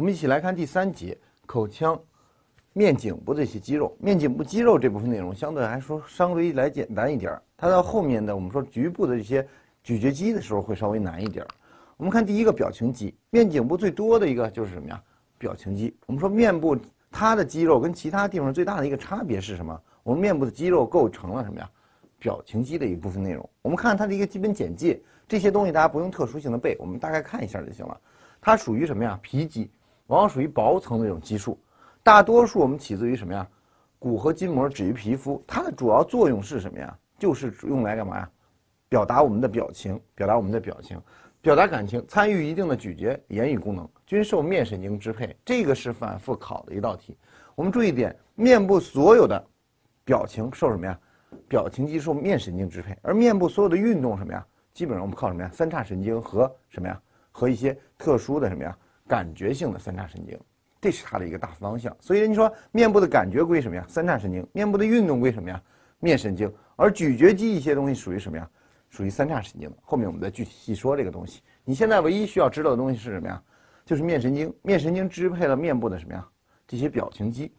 我们一起来看第三节口腔、面颈部这些肌肉。面颈部肌肉这部分内容相对来说稍微来简单一点儿。它到后面的我们说局部的这些咀嚼肌的时候会稍微难一点儿。我们看第一个表情肌，面颈部最多的一个就是什么呀？表情肌。我们说面部它的肌肉跟其他地方最大的一个差别是什么？我们面部的肌肉构成了什么呀？表情肌的一部分内容。我们看它的一个基本简介，这些东西大家不用特殊性的背，我们大概看一下就行了。它属于什么呀？皮肌。往往属于薄层的一种激素。大多数我们起自于什么呀？骨和筋膜止于皮肤，它的主要作用是什么呀？就是用来干嘛呀？表达我们的表情，表达我们的表情，表达感情，参与一定的咀嚼、言语功能，均受面神经支配。这个是反复考的一道题。我们注意一点：面部所有的表情受什么呀？表情肌受面神经支配，而面部所有的运动什么呀？基本上我们靠什么呀？三叉神经和什么呀？和一些特殊的什么呀？感觉性的三叉神经，这是它的一个大方向。所以你说面部的感觉归什么呀？三叉神经。面部的运动归什么呀？面神经。而咀嚼肌一些东西属于什么呀？属于三叉神经后面我们再具体细说这个东西。你现在唯一需要知道的东西是什么呀？就是面神经。面神经支配了面部的什么呀？这些表情肌，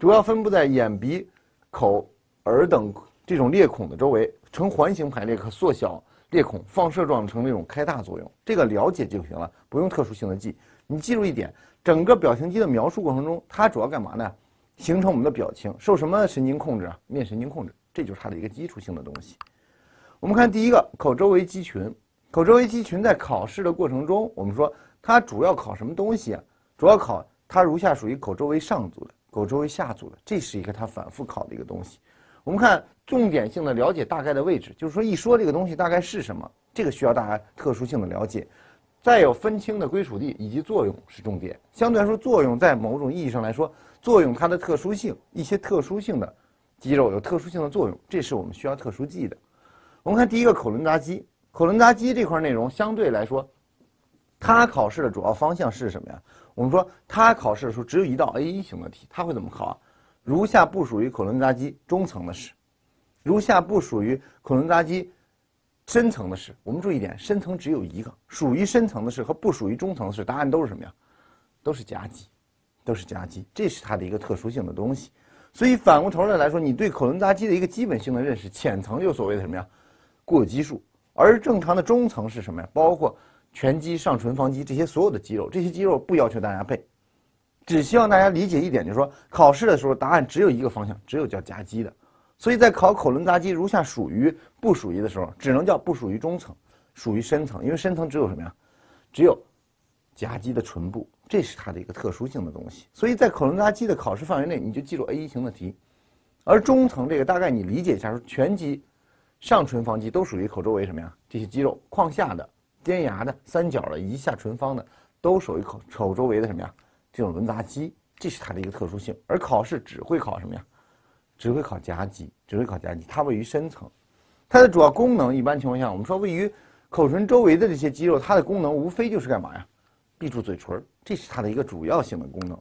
主要分布在眼、鼻、口、耳等这种裂孔的周围，呈环形排列，可缩小裂孔，放射状成那种开大作用。这个了解就行了，不用特殊性的记。你记住一点，整个表情肌的描述过程中，它主要干嘛呢？形成我们的表情，受什么神经控制啊？面神经控制，这就是它的一个基础性的东西。我们看第一个口周围肌群，口周围肌群在考试的过程中，我们说它主要考什么东西啊？主要考它如下属于口周围上组的，口周围下组的，这是一个它反复考的一个东西。我们看重点性的了解大概的位置，就是说一说这个东西大概是什么，这个需要大家特殊性的了解。再有分清的归属地以及作用是重点。相对来说，作用在某种意义上来说，作用它的特殊性，一些特殊性的肌肉有特殊性的作用，这是我们需要特殊记的。我们看第一个口轮匝肌，口轮匝肌这块内容相对来说，它考试的主要方向是什么呀？我们说它考试的时候只有一道 A 一型的题，它会怎么考啊？如下不属于口轮匝肌中层的是，如下不属于口轮匝肌。深层的是，我们注意一点，深层只有一个属于深层的是和不属于中层的是，答案都是什么呀？都是夹肌，都是夹肌，这是它的一个特殊性的东西。所以反过头来来说，你对口轮匝肌的一个基本性的认识，浅层就所谓的什么呀？固有肌数，而正常的中层是什么呀？包括颧肌、上唇方肌这些所有的肌肉，这些肌肉不要求大家背，只希望大家理解一点，就是说考试的时候答案只有一个方向，只有叫夹肌的。所以在考口轮匝肌，如下属于不属于的时候，只能叫不属于中层，属于深层，因为深层只有什么呀？只有颊肌的唇部，这是它的一个特殊性的东西。所以在口轮匝肌的考试范围内，你就记住 A 一型的题，而中层这个大概你理解一下，说全肌、上唇方肌都属于口周围什么呀？这些肌肉眶下的、尖牙的、三角的、以下唇方的，都属于口口周围的什么呀？这种轮匝肌，这是它的一个特殊性。而考试只会考什么呀？只会考颊肌，只会考颊肌。它位于深层，它的主要功能一般情况下，我们说位于口唇周围的这些肌肉，它的功能无非就是干嘛呀？闭住嘴唇，这是它的一个主要性的功能。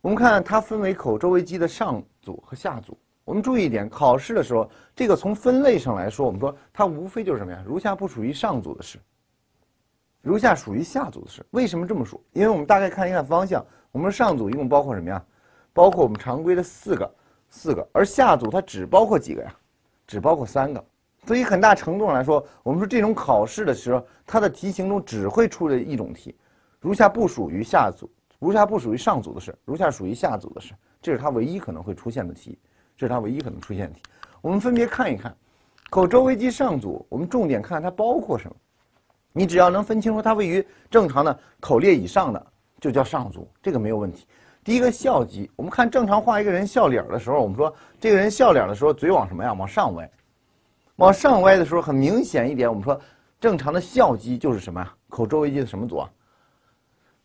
我们看它分为口周围肌的上组和下组。我们注意一点，考试的时候，这个从分类上来说，我们说它无非就是什么呀？如下不属于上组的是，如下属于下组的是。为什么这么说？因为我们大概看一下方向，我们上组一共包括什么呀？包括我们常规的四个。四个，而下组它只包括几个呀？只包括三个，所以很大程度上来说，我们说这种考试的时候，它的题型中只会出这一种题。如下不属于下组，如下不属于上组的是，如下属于下组的是，这是它唯一可能会出现的题，这是它唯一可能出现的题。我们分别看一看，口周围肌上组，我们重点看看它包括什么。你只要能分清楚它位于正常的口裂以上的，就叫上组，这个没有问题。第一个笑肌，我们看正常画一个人笑脸的时候，我们说这个人笑脸的时候，嘴往什么呀？往上歪，往上歪的时候很明显一点，我们说正常的笑肌就是什么呀？口周围肌的什么组啊？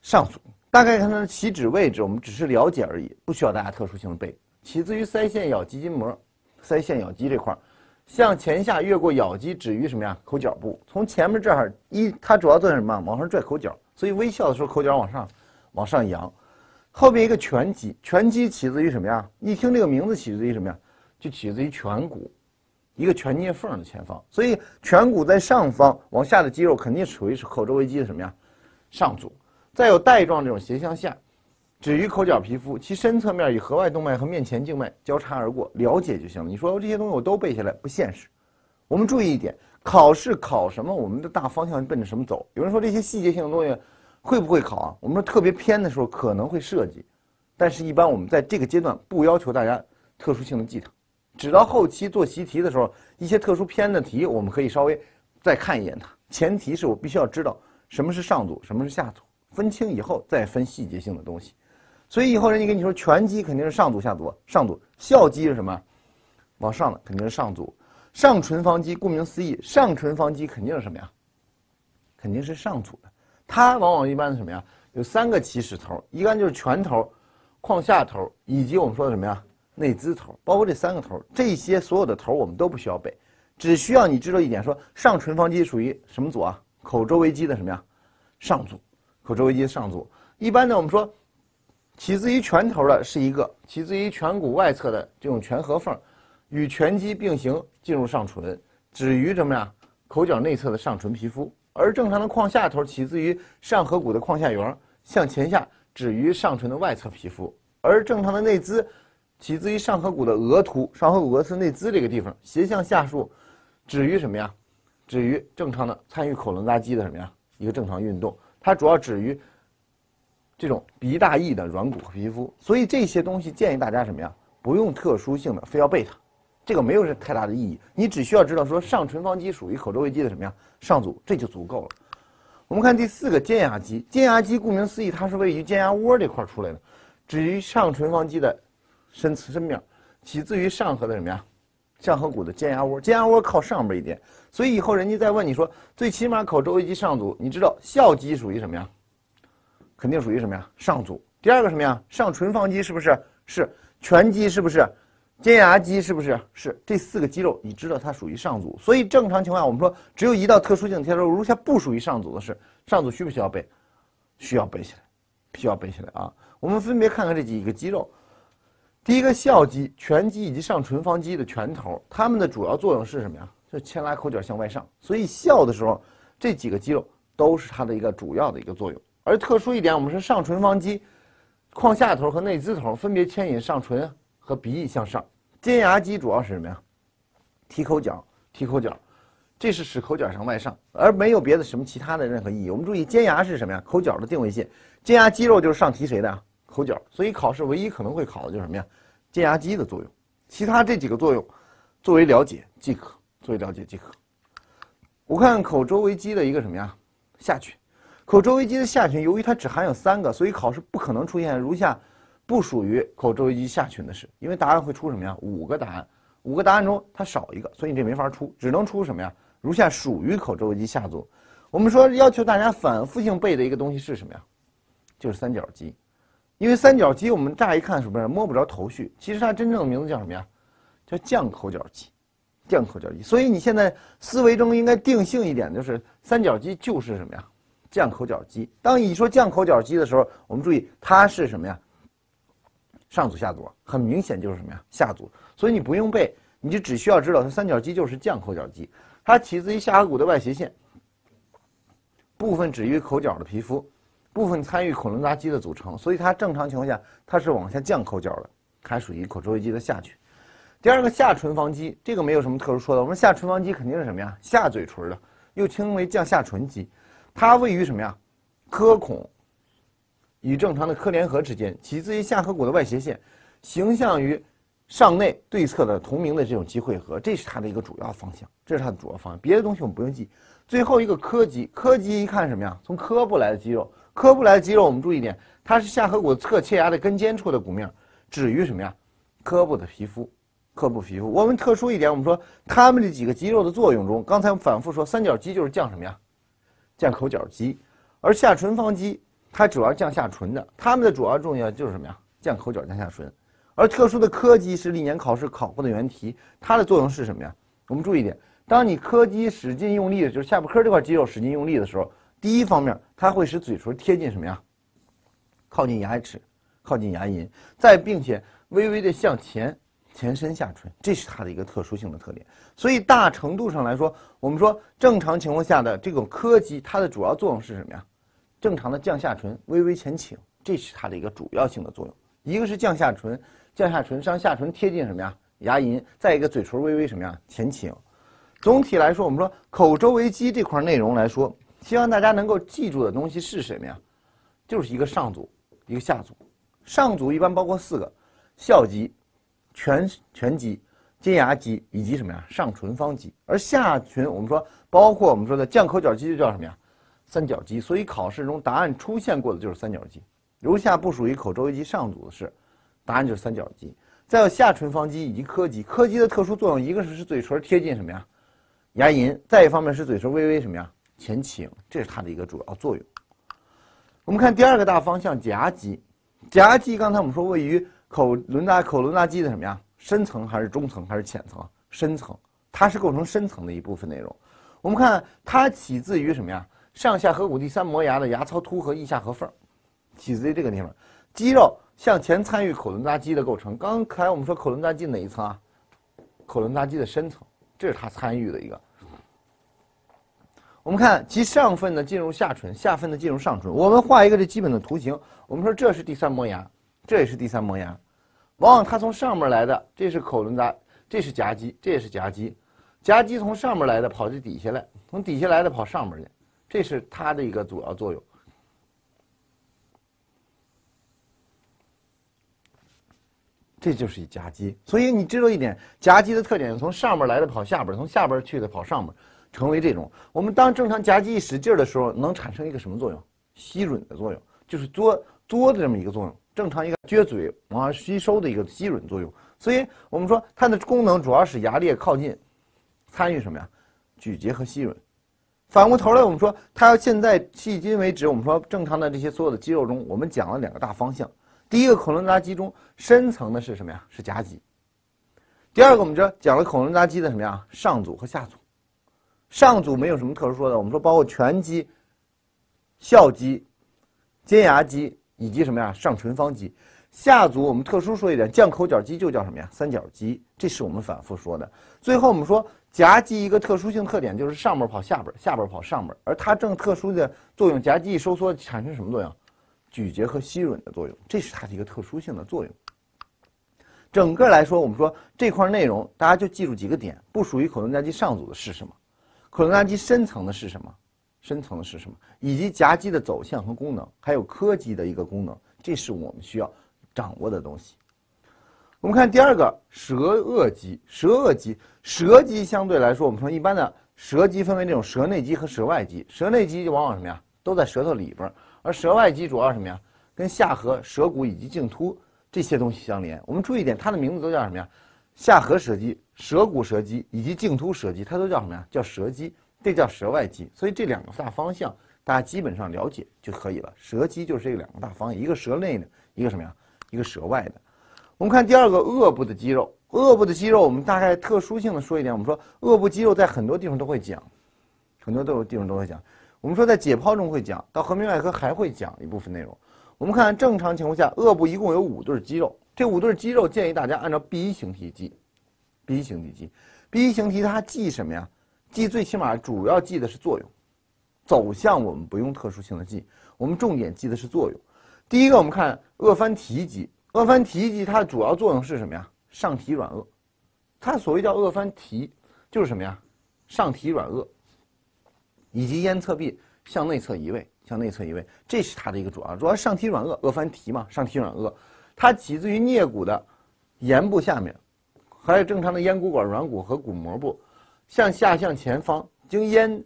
上组。大概看它的起止位置，我们只是了解而已，不需要大家特殊性的背。起自于腮腺咬肌筋膜，腮腺咬肌这块儿向前下越过咬肌，止于什么呀？口角部。从前面这儿一，它主要做什么？往上拽口角，所以微笑的时候口角往上，往上扬。后边一个颧肌，颧肌起自于什么呀？一听这个名字起自于什么呀？就起自于颧骨，一个颧颞缝的前方。所以颧骨在上方，往下的肌肉肯定属于是口周围肌的什么呀？上组。再有带状这种斜向下，止于口角皮肤。其深侧面与颌外动脉和面前静脉交叉而过。了解就行了。你说这些东西我都背下来不现实。我们注意一点，考试考什么？我们的大方向奔着什么走？有人说这些细节性的东西。会不会考啊？我们说特别偏的时候可能会涉及，但是一般我们在这个阶段不要求大家特殊性的记它，直到后期做习题的时候，一些特殊偏的题我们可以稍微再看一眼它。前提是我必须要知道什么是上组，什么是下组，分清以后再分细节性的东西。所以以后人家跟你说拳击肯定是上组下组，上组笑肌是什么？往上的肯定是上组，上唇方肌顾名思义，上唇方肌肯定是什么呀？肯定是上组的。它往往一般什么呀？有三个起始头，一般就是拳头、眶下头，以及我们说的什么呀？内眦头，包括这三个头，这些所有的头我们都不需要背，只需要你知道一点，说上唇方肌属于什么组啊？口周围肌的什么呀？上组，口周围肌的上组。一般呢，我们说起自于拳头的是一个起自于颧骨外侧的这种颧颌缝，与颧肌并行进入上唇，止于什么呀？口角内侧的上唇皮肤。而正常的眶下头起自于上颌骨的眶下缘，向前下止于上唇的外侧皮肤；而正常的内眦起自于上颌骨的额突，上颌骨额侧内眦这个地方斜向下述，止于什么呀？止于正常的参与口轮匝肌的什么呀？一个正常运动，它主要止于这种鼻大翼的软骨和皮肤。所以这些东西建议大家什么呀？不用特殊性的，非要背它。这个没有太大的意义，你只需要知道说上唇方肌属于口周围肌的什么呀？上组这就足够了。我们看第四个尖牙肌，尖牙肌顾名思义，它是位于尖牙窝这块出来的，止于上唇方肌的深刺深面，起自于上颌的什么呀？上颌骨的尖牙窝，尖牙窝靠上边一点。所以以后人家再问你说，最起码口周围肌上组，你知道笑肌属于什么呀？肯定属于什么呀？上组。第二个什么呀？上唇方肌是不是？是颧肌是不是？肩胛肌是不是？是这四个肌肉，你知道它属于上组。所以正常情况下，我们说只有一道特殊性贴肉。如果它不属于上组的是，上组需不需要背？需要背起来，需要背起来啊！我们分别看看这几个肌肉。第一个，笑肌、颧肌以及上唇方肌的拳头，它们的主要作用是什么呀？就牵拉口角向外上。所以笑的时候，这几个肌肉都是它的一个主要的一个作用。而特殊一点，我们是上唇方肌眶下头和内眦头分别牵引上唇和鼻翼向上，尖牙肌主要是什么呀？提口角，提口角，这是使口角上外上，而没有别的什么其他的任何意义。我们注意，尖牙是什么呀？口角的定位线，尖牙肌肉就是上提谁的啊？口角。所以考试唯一可能会考的就是什么呀？尖牙肌的作用，其他这几个作用作为了解即可，作为了解即可。我看口周围肌的一个什么呀？下犬，口周围肌的下犬，由于它只含有三个，所以考试不可能出现如下。不属于口周围肌下群的是，因为答案会出什么呀？五个答案，五个答案中它少一个，所以你这没法出，只能出什么呀？如下属于口周围肌下组。我们说要求大家反复性背的一个东西是什么呀？就是三角肌，因为三角肌我们乍一看是不是摸不着头绪？其实它真正的名字叫什么呀？叫降口角肌，降口角肌。所以你现在思维中应该定性一点，就是三角肌就是什么呀？降口角肌。当你说降口角肌的时候，我们注意它是什么呀？上组下组很明显就是什么呀？下组，所以你不用背，你就只需要知道它三角肌就是降口角肌，它起自于下颌骨的外斜线，部分止于口角的皮肤，部分参与口轮匝肌的组成，所以它正常情况下它是往下降口角的，还属于口周围肌的下区。第二个下唇房肌，这个没有什么特殊说的，我们下唇房肌肯定是什么呀？下嘴唇的，又称为降下唇肌，它位于什么呀？颏孔。与正常的科联合之间，起自于下颌骨的外斜线，形象于上内对侧的同名的这种肌会合，这是它的一个主要方向，这是它的主要方向。别的东西我们不用记。最后一个髁肌，髁肌一看什么呀？从髁部来的肌肉，髁部来的肌肉我们注意一点，它是下颌骨侧切牙的根尖处的骨面，止于什么呀？髁部的皮肤，髁部皮肤。我们特殊一点，我们说它们这几个肌肉的作用中，刚才我们反复说三角肌就是降什么呀？降口角肌，而下唇方肌。它主要降下唇的，它们的主要作用就是什么呀？降口角、降下唇。而特殊的科肌是历年考试考过的原题，它的作用是什么呀？我们注意点，当你科肌使劲用力的时候，下巴颏这块肌肉使劲用力的时候，第一方面它会使嘴唇贴近什么呀？靠近牙齿，靠近牙龈。再并且微微的向前前伸下唇，这是它的一个特殊性的特点。所以大程度上来说，我们说正常情况下的这种科肌，它的主要作用是什么呀？正常的降下唇微微前倾，这是它的一个主要性的作用。一个是降下唇，降下唇让下唇贴近什么呀？牙龈。再一个，嘴唇微微什么呀？前倾。总体来说，我们说口周围肌这块内容来说，希望大家能够记住的东西是什么呀？就是一个上组，一个下组。上组一般包括四个：笑肌、颧颧肌、尖牙肌以及什么呀？上唇方肌。而下唇我们说包括我们说的降口角肌，就叫什么呀？三角肌，所以考试中答案出现过的就是三角肌。如下不属于口周围肌上组的是，答案就是三角肌。再有下唇方肌以及颏肌，颏肌的特殊作用一个是是嘴唇贴近什么呀，牙龈；再一方面是嘴唇微微什么呀前倾，这是它的一个主要作用。我们看第二个大方向，颊肌。颊肌刚才我们说位于口轮大口轮大肌的什么呀深层还是中层还是浅层？深层，它是构成深层的一部分内容。我们看它起自于什么呀？上下颌骨第三磨牙的牙槽突和翼下颌缝，起自这个地方。肌肉向前参与口轮匝肌的构成。刚才我们说口轮匝肌哪一层啊？口轮匝肌的深层，这是它参与的一个。我们看其上份的进入下唇，下份的进入上唇。我们画一个这基本的图形。我们说这是第三磨牙，这也是第三磨牙。往往它从上面来的，这是口轮匝，这是颊肌，这也是颊肌。颊肌从上面来的跑这底下来，从底下来的跑上面去。这是它的一个主要作用，这就是一夹击。所以你知道一点，夹击的特点：从上边来的跑下边，从下边去的跑上边，成为这种。我们当正常夹击一使劲的时候，能产生一个什么作用？吸吮的作用，就是嘬嘬的这么一个作用。正常一个撅嘴往上吸收的一个吸吮作用。所以我们说，它的功能主要是牙列靠近，参与什么呀？咀嚼和吸吮。反过头来，我们说它要现在迄今为止，我们说正常的这些所有的肌肉中，我们讲了两个大方向。第一个，口轮匝肌中深层的是什么呀？是颊肌。第二个，我们这讲了口轮匝肌的什么呀？上组和下组。上组没有什么特殊说的，我们说包括颧肌、笑肌、尖牙肌以及什么呀？上唇方肌。下组我们特殊说一点，降口角肌就叫什么呀？三角肌。这是我们反复说的。最后我们说。颊肌一个特殊性特点就是上边跑下边，下边跑上边，而它正特殊的作用，颊肌一收缩产生什么作用？咀嚼和吸吮的作用，这是它的一个特殊性的作用。整个来说，我们说这块内容，大家就记住几个点：不属于口轮匝肌上组的是什么？口轮匝肌深层的是什么？深层的是什么？以及颊肌的走向和功能，还有柯基的一个功能，这是我们需要掌握的东西。我们看第二个舌腭肌，舌腭肌，舌肌相对来说，我们说一般的舌肌分为这种舌内肌和舌外肌。舌内肌往往什么呀，都在舌头里边儿；而舌外肌主要是什么呀，跟下颌舌骨以及颈突这些东西相连。我们注意一点，它的名字都叫什么呀？下颌舌肌、舌骨舌肌以及颈突舌肌，它都叫什么呀？叫舌肌，这叫舌外肌。所以这两个大方向，大家基本上了解就可以了。舌肌就是这两个大方向，一个舌内的，一个什么呀？一个舌外的。我们看第二个颚部的肌肉，颚部的肌肉，我们大概特殊性的说一点。我们说颚部肌肉在很多地方都会讲，很多都有地方都会讲。我们说在解剖中会讲到颌面外科还会讲一部分内容。我们看正常情况下，颚部一共有五对肌肉。这五对肌肉建议大家按照 B 一型体记，B 一型体记，B 一型体它记什么呀？记最起码主要记的是作用，走向我们不用特殊性的记，我们重点记的是作用。第一个我们看颚翻提肌。腭翻提肌它的主要作用是什么呀？上提软腭，它所谓叫腭翻提，就是什么呀？上提软腭，以及咽侧壁向内侧移位，向内侧移位，这是它的一个主要，主要上提软腭，腭翻提嘛，上提软腭，它起自于颞骨的岩部下面，还有正常的咽骨管软骨和骨膜部，向下向前方，经咽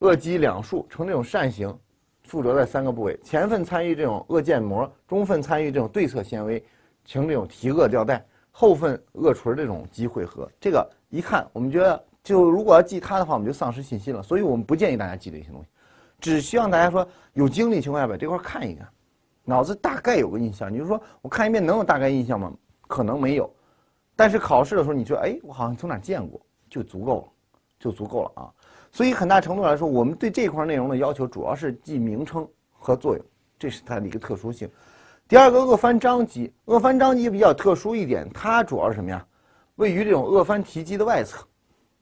腭肌两束呈那种扇形。附着在三个部位：前份参与这种腭腱膜，中份参与这种对侧纤维，呈这种提腭吊带；后份腭垂这种肌汇合。这个一看，我们觉得就如果要记它的话，我们就丧失信心了。所以我们不建议大家记这些东西，只希望大家说有精力情况下把这块看一看，脑子大概有个印象。你就说我看一遍能有大概印象吗？可能没有，但是考试的时候你说哎，我好像从哪见过，就足够了，就足够了啊。所以很大程度上来说，我们对这块内容的要求主要是记名称和作用，这是它的一个特殊性。第二个，鄂翻张肌，鄂翻张肌比较特殊一点，它主要是什么呀？位于这种鄂翻提肌的外侧，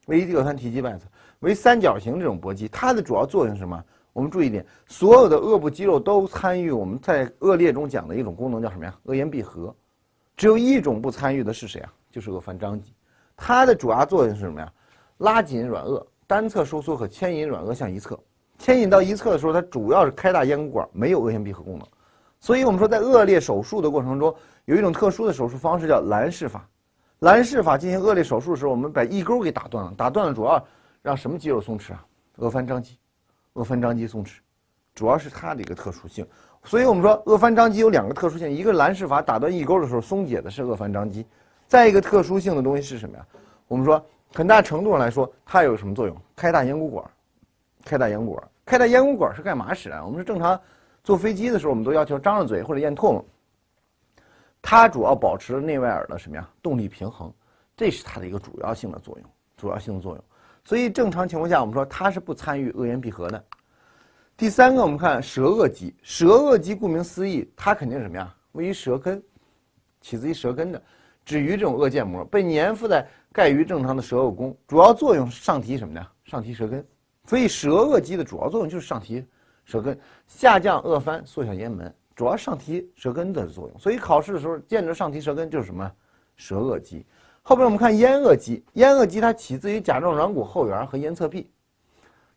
位于鄂翻提肌外侧，为三角形这种搏击，它的主要作用是什么？我们注意一点，所有的腭部肌肉都参与我们在恶裂中讲的一种功能，叫什么呀？腭咽闭合。只有一种不参与的是谁啊？就是鄂翻张肌。它的主要作用是什么呀？拉紧软腭。单侧收缩和牵引软腭向一侧，牵引到一侧的时候，它主要是开大咽鼓管，没有腭咽闭合功能。所以，我们说在恶劣手术的过程中，有一种特殊的手术方式叫蓝氏法。蓝氏法进行恶劣手术的时候，我们把翼沟给打断了。打断了，主要让什么肌肉松弛啊？腭翻张肌，腭翻张肌松弛，主要是它的一个特殊性。所以我们说，腭翻张肌有两个特殊性：一个蓝氏法打断翼沟的时候，松解的是腭翻张肌；再一个特殊性的东西是什么呀？我们说。很大程度上来说，它有什么作用？开大咽鼓管，开大咽鼓管，开大咽鼓管是干嘛使的？我们说正常坐飞机的时候，我们都要求张着嘴或者咽唾沫。它主要保持内外耳的什么呀？动力平衡，这是它的一个主要性的作用，主要性的作用。所以正常情况下，我们说它是不参与腭咽闭合的。第三个，我们看舌颚肌，舌颚肌顾名思义，它肯定什么呀？位于舌根，起自于舌根的，止于这种恶腱膜，被粘附在。盖于正常的舌腭弓，主要作用是上提什么呢？上提舌根，所以舌腭肌的主要作用就是上提舌根，下降腭翻，缩小咽门，主要上提舌根的作用。所以考试的时候，见着上提舌根就是什么？舌腭肌。后边我们看咽腭肌，咽腭肌它起自于甲状软骨后缘和咽侧壁，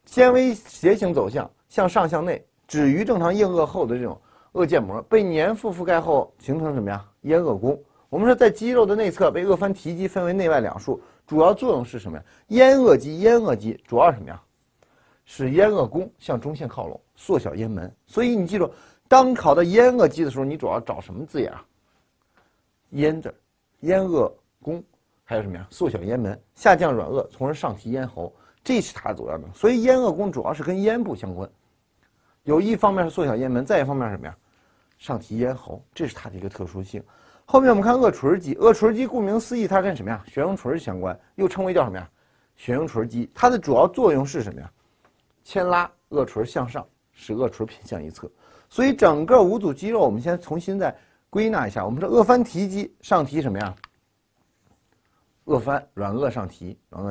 纤维斜行走向，向上向内，止于正常硬腭后的这种腭腱膜，被黏附覆盖后形成什么呀？咽腭弓。我们说，在肌肉的内侧被颚翻提肌分为内外两束，主要作用是什么呀？咽腭肌，咽腭肌主要是什么呀？使咽腭弓向中线靠拢，缩小咽门。所以你记住，当考到咽腭肌的时候，你主要找什么字眼啊？“咽”字，咽腭弓，还有什么呀？缩小咽门，下降软腭，从而上提咽喉，这是它主要的。所以咽腭弓主要是跟咽部相关，有一方面是缩小咽门，再一方面什么呀？上提咽喉，这是它的一个特殊性。后面我们看颚垂肌，颚垂肌顾名思义，它跟什么呀？悬雍垂相关，又称为叫什么呀？悬雍垂肌。它的主要作用是什么呀？牵拉颚垂向上，使颚垂偏向一侧。所以整个五组肌肉，我们先重新再归纳一下。我们说颚翻提肌上提什么呀？颚翻软腭上提，软腭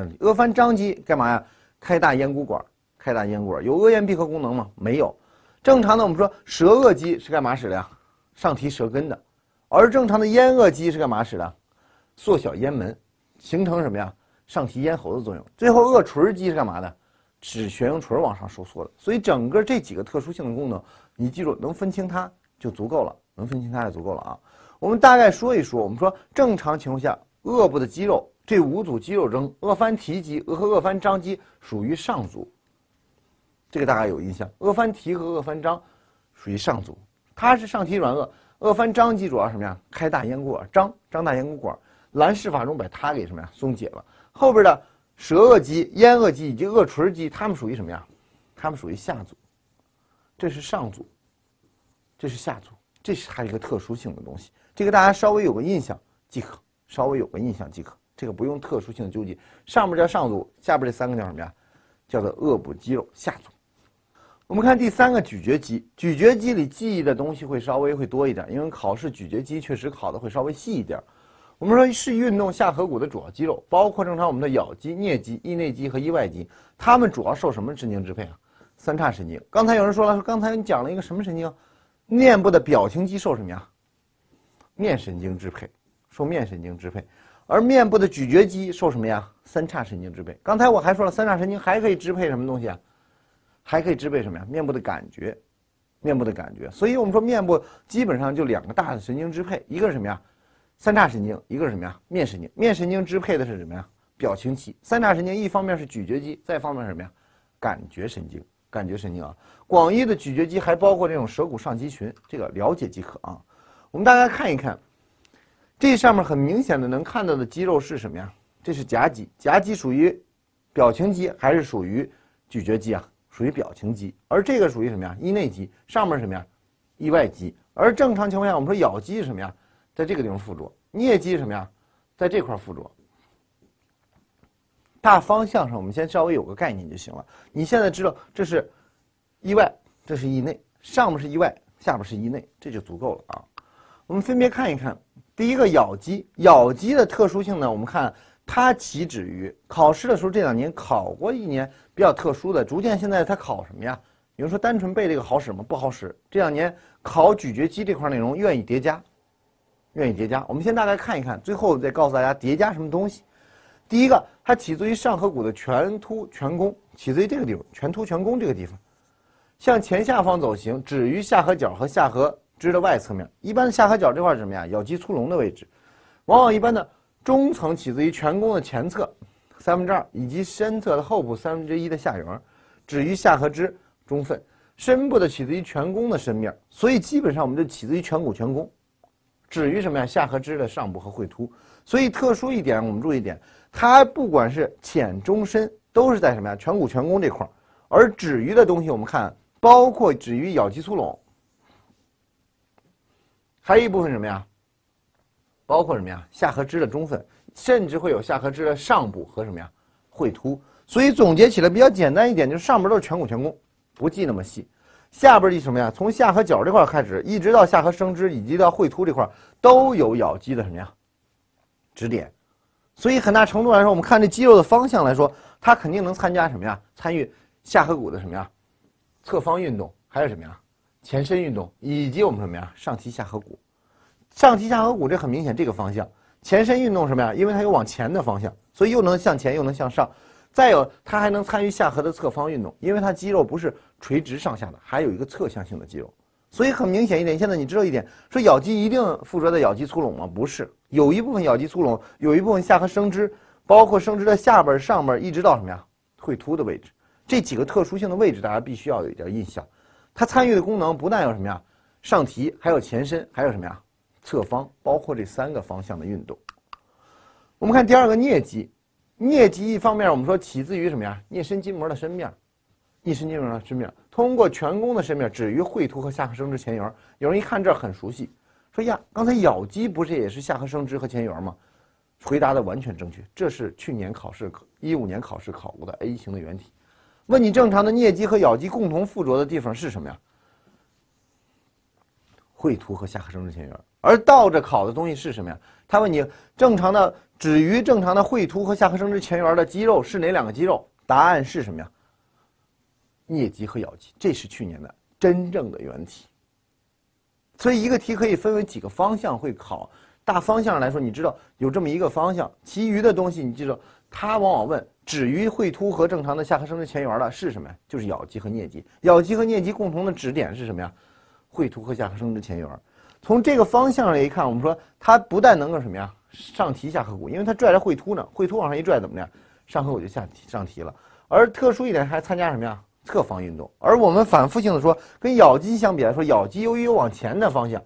上提。张肌干嘛呀？开大咽鼓管，开大咽鼓管。有腭咽闭合功能吗？没有。正常的我们说舌腭肌是干嘛使的呀？上提舌根的。而正常的咽腭肌是干嘛使的？缩小咽门，形成什么呀？上提咽喉的作用。最后，腭垂肌是干嘛的？使悬雍垂往上收缩的。所以，整个这几个特殊性的功能，你记住能分清它就足够了，能分清它就足够了啊！我们大概说一说。我们说正常情况下，腭部的肌肉这五组肌肉中，腭翻提肌、和腭翻张肌属于上组。这个大概有印象，腭翻提和腭翻张属于上组，它是上提软腭。鄂翻张肌主要什么呀？开大咽鼓。张张大咽鼓管，兰氏法中把它给什么呀？松解了。后边的舌腭肌、咽腭肌以及腭垂肌，它们属于什么呀？它们属于下组。这是上组，这是下组。这是它一个特殊性的东西。这个大家稍微有个印象即可，稍微有个印象即可。这个不用特殊性的纠结。上面叫上组，下边这三个叫什么呀？叫做腭部肌肉下组。我们看第三个咀嚼肌，咀嚼肌里记忆的东西会稍微会多一点，因为考试咀嚼肌确实考的会稍微细一点。我们说是运动下颌骨的主要肌肉，包括正常我们的咬肌、颞肌、翼内肌和翼外肌，它们主要受什么神经支配啊？三叉神经。刚才有人说了，说刚才你讲了一个什么神经？面部的表情肌受什么呀？面神经支配，受面神经支配。而面部的咀嚼肌受什么呀？三叉神经支配。刚才我还说了，三叉神经还可以支配什么东西啊？还可以支配什么呀？面部的感觉，面部的感觉。所以，我们说面部基本上就两个大的神经支配，一个是什么呀？三叉神经，一个是什么呀？面神经。面神经支配的是什么呀？表情肌。三叉神经一方面是咀嚼肌，再一方面什么呀？感觉神经。感觉神经啊，广义的咀嚼肌还包括这种舌骨上肌群，这个了解即可啊。我们大家看一看，这上面很明显的能看到的肌肉是什么呀？这是颊肌。颊肌属于表情肌还是属于咀嚼肌啊？属于表情肌，而这个属于什么呀？翼内肌，上面是什么呀？意外肌。而正常情况下，我们说咬肌是什么呀？在这个地方附着，颞肌什么呀？在这块儿附着。大方向上，我们先稍微有个概念就行了。你现在知道这是意外，这是意内，上面是意外，下面是意内，这就足够了啊。我们分别看一看，第一个咬肌，咬肌的特殊性呢，我们看。它起止于考试的时候，这两年考过一年比较特殊的，逐渐现在它考什么呀？有人说单纯背这个好使吗？不好使。这两年考咀嚼肌这块内容，愿意叠加，愿意叠加。我们先大概看一看，最后再告诉大家叠加什么东西。第一个，它起自于上颌骨的颧突颧弓，起自于这个地方，颧突颧弓这个地方，向前下方走行，止于下颌角和下颌支的外侧面。一般的下颌角这块是什么呀？咬肌粗隆的位置，往往一般的。中层起自于颧弓的前侧三分之二，以及深侧的后部三分之一的下缘，止于下颌支中份；深部的起自于颧弓的深面，所以基本上我们就起自于颧骨颧弓，止于什么呀？下颌支的上部和喙突。所以特殊一点，我们注意一点，它不管是浅、中、深，都是在什么呀？颧骨颧弓这块儿，而止于的东西，我们看包括止于咬肌粗隆，还有一部分什么呀？包括什么呀？下颌支的中份，甚至会有下颌支的上部和什么呀？喙突。所以总结起来比较简单一点，就是上边都是颧骨颧弓，不记那么细。下边一什么呀？从下颌角这块开始，一直到下颌生支以及到喙突这块，都有咬肌的什么呀？指点。所以很大程度来说，我们看这肌肉的方向来说，它肯定能参加什么呀？参与下颌骨的什么呀？侧方运动，还有什么呀？前伸运动，以及我们什么呀？上提下颌骨。上提下颌骨，这很明显这个方向。前身运动什么呀？因为它有往前的方向，所以又能向前，又能向上。再有，它还能参与下颌的侧方运动，因为它肌肉不是垂直上下的，还有一个侧向性的肌肉。所以很明显一点，现在你知道一点，说咬肌一定附着在咬肌粗拢吗？不是，有一部分咬肌粗拢，有一部分下颌生肢，包括生支的下边、上边，一直到什么呀？喙突的位置。这几个特殊性的位置，大家必须要有点印象。它参与的功能不但有什么呀？上提，还有前身，还有什么呀？侧方包括这三个方向的运动。我们看第二个颞肌，颞肌一方面我们说起自于什么呀？颞深筋膜的深面，颞深筋膜的深面通过颧弓的深面止于喙突和下颌生殖前缘。有人一看这很熟悉，说呀，刚才咬肌不是也是下颌生殖和前缘吗？回答的完全正确，这是去年考试一五年考试考过的 A 型的原题，问你正常的颞肌和咬肌共同附着的地方是什么呀？喙突和下颌生殖前缘。而倒着考的东西是什么呀？他问你正常的止于正常的喙突和下颌生殖前缘的肌肉是哪两个肌肉？答案是什么呀？颞肌和咬肌。这是去年的真正的原题。所以一个题可以分为几个方向会考。大方向来说，你知道有这么一个方向，其余的东西你记住，他往往问止于喙突和正常的下颌生殖前缘的是什么呀？就是咬肌和颞肌。咬肌和颞肌共同的止点是什么呀？喙突和下颌生殖前缘。从这个方向上来看，我们说它不但能够什么呀上提下颌骨，因为它拽着喙突呢，喙突往上一拽怎么样，上颌骨就下上提了。而特殊一点还参加什么呀侧方运动。而我们反复性的说，跟咬肌相比来说，咬肌由于有往前的方向，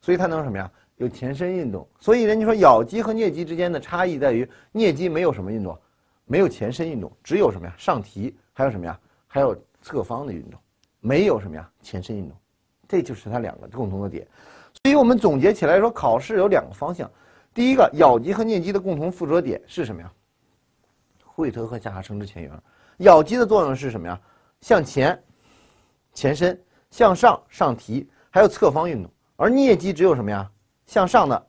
所以它能什么呀有前身运动。所以人家说咬肌和颞肌之间的差异在于颞肌没有什么运动，没有前身运动，只有什么呀上提，还有什么呀还有侧方的运动，没有什么呀前身运动。这就是它两个共同的点。所以我们总结起来说，考试有两个方向。第一个，咬肌和颞肌的共同附着点是什么呀？会合和下颌升支前缘。咬肌的作用是什么呀？向前、前伸、向上、上提，还有侧方运动。而颞肌只有什么呀？向上的、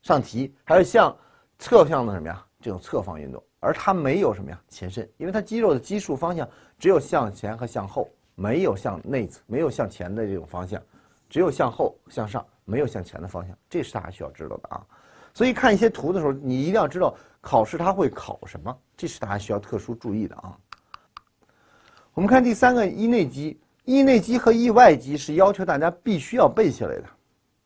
上提，还有向侧向的什么呀？这种侧方运动。而它没有什么呀？前伸，因为它肌肉的基数方向只有向前和向后，没有向内侧，没有向前的这种方向。只有向后向上，没有向前的方向，这是大家需要知道的啊。所以看一些图的时候，你一定要知道考试它会考什么，这是大家需要特殊注意的啊。我们看第三个一内肌，一内肌和一外肌是要求大家必须要背下来的，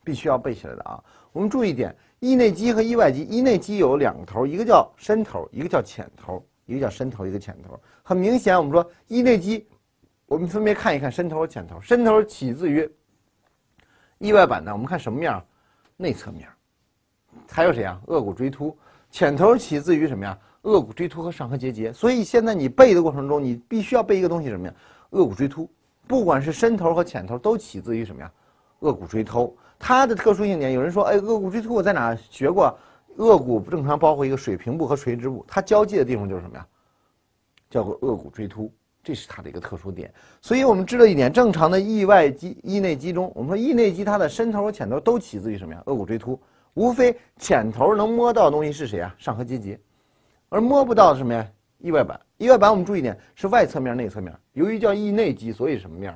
必须要背下来的啊。我们注意一点，一内肌和一外肌，一内肌有两个头，一个叫深头，一个叫浅头，一个叫深头，一个浅头。很明显，我们说一内肌，我们分别看一看深头、浅头。深头起自于。意外板呢？我们看什么面？内侧面，还有谁啊？颚骨锥突，浅头起自于什么呀？颚骨锥突和上颌结节。所以现在你背的过程中，你必须要背一个东西，什么呀？颚骨锥突，不管是深头和浅头，都起自于什么呀？颚骨锥突。它的特殊性点，有人说，哎，颚骨锥突我在哪学过？颚骨正常包括一个水平部和垂直部，它交界的地方就是什么呀？叫做颚骨锥突。这是它的一个特殊点，所以我们知道一点，正常的翼外肌、翼内肌中，我们说翼内肌它的深头、和浅头都起自于什么呀？额骨椎突，无非浅头能摸到的东西是谁啊？上颌结节，而摸不到的什么呀？翼外板。翼外板我们注意点，是外侧面、内侧面。由于叫翼内肌，所以什么面？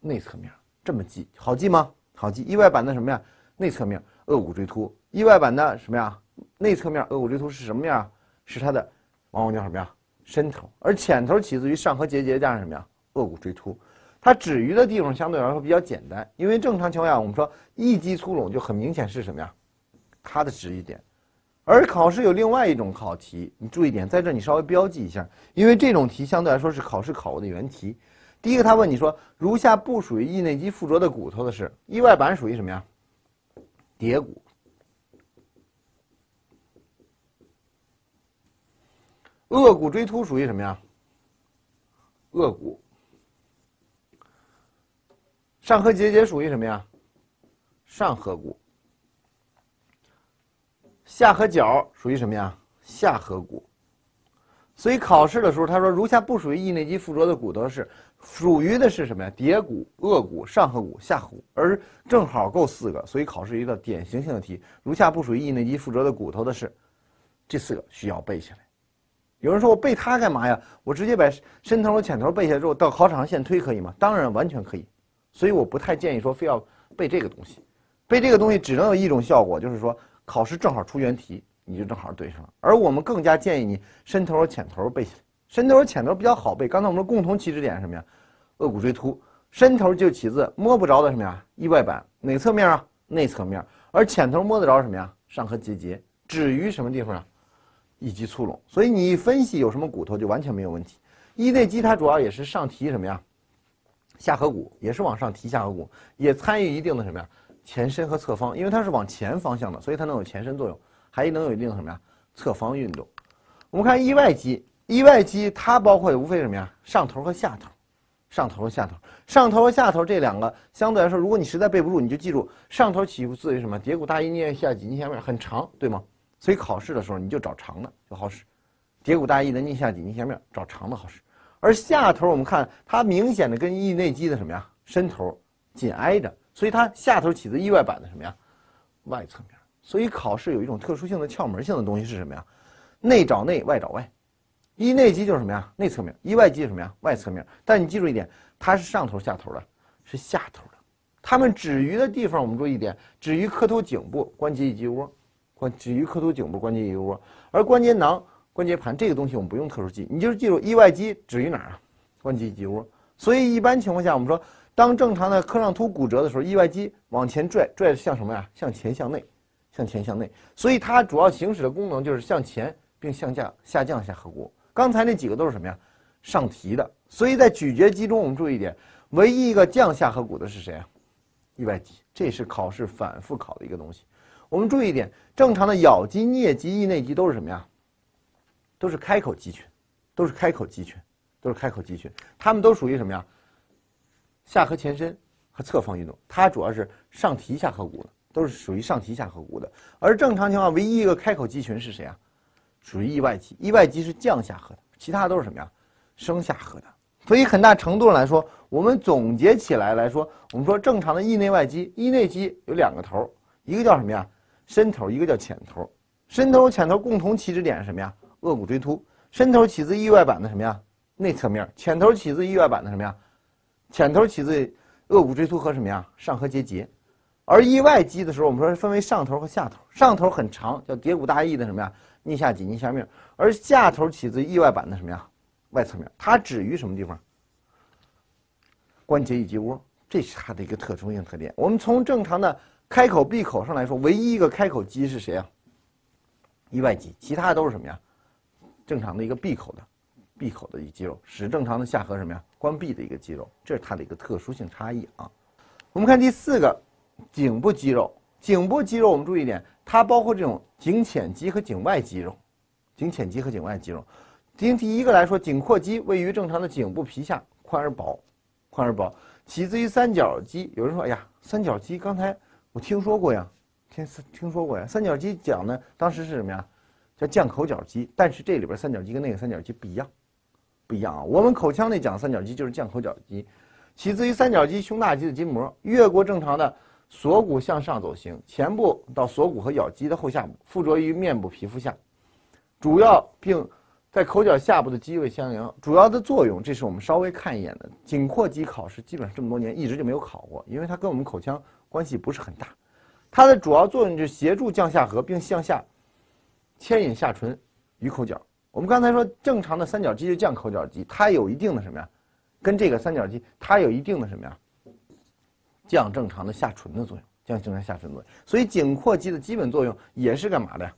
内侧面这么记好记吗？好记。翼外板的什么呀？内侧面额骨椎突。翼外板的什么呀？内侧面额骨椎突是什么啊？是它的往往叫什么呀？深头，而浅头起自于上颌结节，加上什么呀？颚骨椎突，它止于的地方相对来说比较简单，因为正常情况下，我们说翼肌粗拢就很明显是什么呀？它的止于点。而考试有另外一种考题，你注意点，在这你稍微标记一下，因为这种题相对来说是考试考的原题。第一个，他问你说，如下不属于翼内肌附着的骨头的是？翼外板属于什么呀？蝶骨。颚骨椎突属于什么呀？颚骨、上颌结节属于什么呀？上颌骨、下颌角属于什么呀？下颌骨。所以考试的时候，他说如下不属于翼内肌附着的骨头是，属于的是什么呀？蝶骨、颚骨、上颌骨、下颌骨，而正好够四个，所以考试一道典型性的题，如下不属于翼内肌附着的骨头的是，这四个需要背下来。有人说我背它干嘛呀？我直接把深头和浅头背下来之后，到考场上现推可以吗？当然完全可以。所以我不太建议说非要背这个东西，背这个东西只能有一种效果，就是说考试正好出原题，你就正好对上了。而我们更加建议你深头和浅头背下来，深头和浅头比较好背。刚才我们说共同起止点是什么呀？额骨锥突，深头就起自摸不着的什么呀？意外板哪侧面啊？内侧面。而浅头摸得着什么呀？上颌结节止于什么地方啊？以及粗隆，所以你分析有什么骨头就完全没有问题。一内肌它主要也是上提什么呀？下颌骨也是往上提，下颌骨也参与一定的什么呀？前伸和侧方，因为它是往前方向的，所以它能有前伸作用，还能有一定的什么呀？侧方运动。我们看意外肌，意外肌它包括的无非什么呀？上头和下头，上头和下头上头和下头这两个相对来说，如果你实在背不住，你就记住上头起伏自于什么？蝶骨大翼颞下肌下面很长，对吗？所以考试的时候，你就找长的就好使。蝶骨大翼的颞下棘、颞下面，找长的好使。而下头，我们看它明显的跟翼内肌的什么呀，伸头紧挨着，所以它下头起自翼外板的什么呀，外侧面。所以考试有一种特殊性的窍门性的东西是什么呀？内找内，外找外。翼内肌就是什么呀，内侧面；翼外肌是什么呀，外侧面。但你记住一点，它是上头下头的，是下头的。它们止于的地方，我们注意一点，止于磕头颈部、关节翼窝。止于髁突颈部关节窝，而关节囊、关节盘这个东西我们不用特殊记，你就是记住意外肌止于哪儿啊？关节窝。所以一般情况下，我们说当正常的髁上突骨折的时候，意外肌往前拽，拽向什么呀？向前、向内，向前、向内。所以它主要行使的功能就是向前并向下下降下颌骨。刚才那几个都是什么呀？上提的。所以在咀嚼肌中，我们注意一点，唯一一个降下颌骨的是谁啊？意外肌。这是考试反复考的一个东西。我们注意一点，正常的咬肌、颞肌、翼内肌都是什么呀？都是开口肌群，都是开口肌群，都是开口肌群。它们都属于什么呀？下颌前伸和侧方运动，它主要是上提下颌骨的，都是属于上提下颌骨的。而正常情况，唯一一个开口肌群是谁啊？属于翼外肌，翼外肌是降下颌的，其他都是什么呀？升下颌的。所以很大程度上来说，我们总结起来来说，我们说正常的翼内外肌，翼内肌有两个头，一个叫什么呀？伸头一个叫浅头，伸头、浅头共同起止点是什么呀？额骨锥突。伸头起自意外板的什么呀内侧面，浅头起自意外板的什么呀？浅头起自额骨锥突和什么呀上颌结节。而意外肌的时候，我们说分为上头和下头。上头很长，叫蝶骨大翼的什么呀逆下几逆下面。而下头起自翼外板的什么呀外侧面，它止于什么地方？关节以肌窝。这是它的一个特殊性特点。我们从正常的。开口闭口上来说，唯一一个开口肌是谁啊？意外肌，其他的都是什么呀？正常的一个闭口的，闭口的一肌肉，使正常的下颌什么呀关闭的一个肌肉，这是它的一个特殊性差异啊。我们看第四个，颈部肌肉。颈部肌肉我们注意一点，它包括这种颈浅肌和颈外肌肉。颈浅肌和颈外肌肉，第第一个来说，颈阔肌位于正常的颈部皮下，宽而薄，宽而薄。起自于三角肌，有人说哎呀，三角肌刚才。我听说过呀，听听说过呀。三角肌讲呢，当时是什么呀？叫降口角肌。但是这里边三角肌跟那个三角肌不一样，不一样啊。我们口腔内讲三角肌就是降口角肌，起自于三角肌胸大肌的筋膜，越过正常的锁骨向上走行，前部到锁骨和咬肌的后下部，附着于面部皮肤下，主要并在口角下部的肌位相邻。主要的作用，这是我们稍微看一眼的。颈阔肌考试基本上这么多年一直就没有考过，因为它跟我们口腔。关系不是很大，它的主要作用就是协助降下颌并向下牵引下唇与口角。我们刚才说正常的三角肌就降口角肌，它有一定的什么呀？跟这个三角肌它有一定的什么呀？降正常的下唇的作用，降正常下唇作用。所以颈阔肌的基本作用也是干嘛的呀？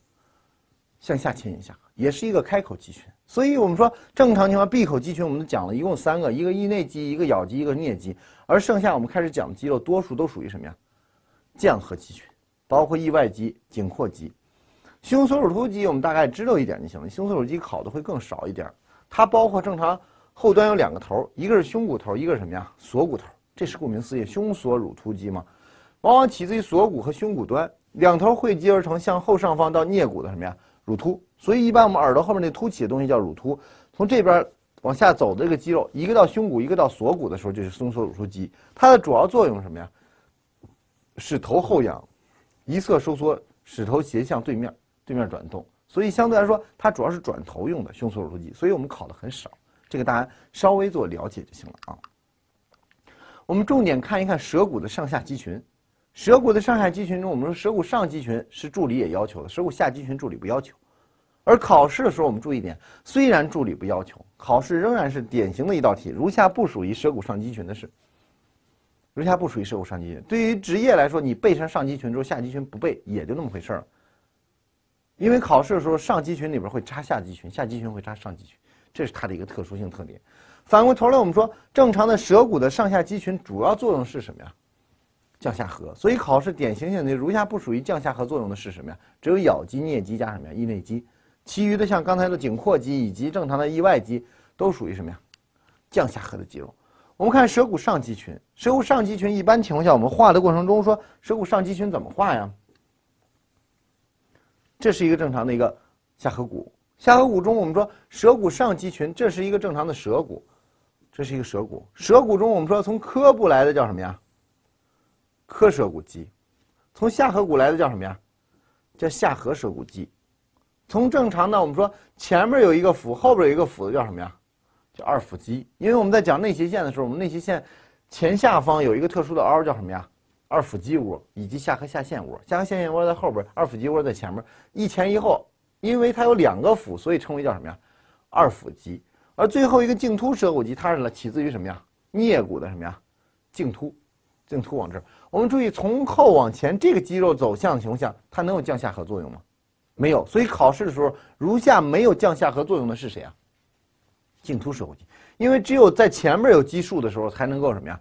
向下牵引下颌，也是一个开口肌群。所以我们说正常情况闭口肌群我们讲了一共三个，一个翼内肌，一个咬肌，一个颞肌，而剩下我们开始讲的肌肉多数都属于什么呀？降和肌群，包括翼外肌、颈阔肌、胸锁乳突肌。我们大概知道一点就行了。胸锁乳肌考的会更少一点。它包括正常后端有两个头，一个是胸骨头，一个是什么呀？锁骨头，这是顾名思义胸锁乳突肌嘛。往往起自于锁骨和胸骨端，两头汇集而成，向后上方到颞骨的什么呀？乳突。所以一般我们耳朵后面那凸起的东西叫乳突。从这边往下走的这个肌肉，一个到胸骨，一个到锁骨的时候就是胸锁乳突肌。它的主要作用是什么呀？使头后仰，一侧收缩，使头斜向对面，对面转动。所以相对来说，它主要是转头用的胸锁乳突肌。所以我们考的很少，这个大家稍微做了解就行了啊。我们重点看一看舌骨的上下肌群。舌骨的上下肌群中，我们说舌骨上肌群是助理也要求的，舌骨下肌群助理不要求。而考试的时候，我们注意一点：虽然助理不要求，考试仍然是典型的一道题。如下不属于舌骨上肌群的是。如下不属于舌骨上肌群。对于职业来说，你背上上肌群之后，下肌群不背也就那么回事儿。因为考试的时候，上肌群里边会扎下肌群，下肌群会扎上肌群，这是它的一个特殊性特点。反过头来，我们说正常的舌骨的上下肌群主要作用是什么呀？降下颌。所以考试典型性的如下不属于降下颌作用的是什么呀？只有咬肌、颞肌加什么呀？翼内肌。其余的像刚才的颈阔肌以及正常的翼外肌，都属于什么呀？降下颌的肌肉。我们看舌骨上肌群，舌骨上肌群一般情况下我们画的过程中说，舌骨上肌群怎么画呀？这是一个正常的一个下颌骨，下颌骨中我们说舌骨上肌群，这是一个正常的舌骨，这是一个舌骨，舌骨中我们说从髁部来的叫什么呀？髁舌骨肌，从下颌骨来的叫什么呀？叫下颌舌骨肌，从正常的我们说前面有一个腹，后边有一个腹的叫什么呀？叫二腹肌，因为我们在讲内斜线的时候，我们内斜线前下方有一个特殊的凹，叫什么呀？二腹肌窝以及下颌下腺窝。下颌下腺窝在后边，二腹肌窝在前面，一前一后。因为它有两个腹，所以称为叫什么呀？二腹肌。而最后一个颈突舌骨肌，它是起自于什么呀？颞骨的什么呀？颈突，颈突往这儿。我们注意从后往前这个肌肉走向的情况下，它能有降下颌作用吗？没有。所以考试的时候，如下没有降下颌作用的是谁啊？颈突舌骨肌，因为只有在前面有基数的时候，才能够什么呀？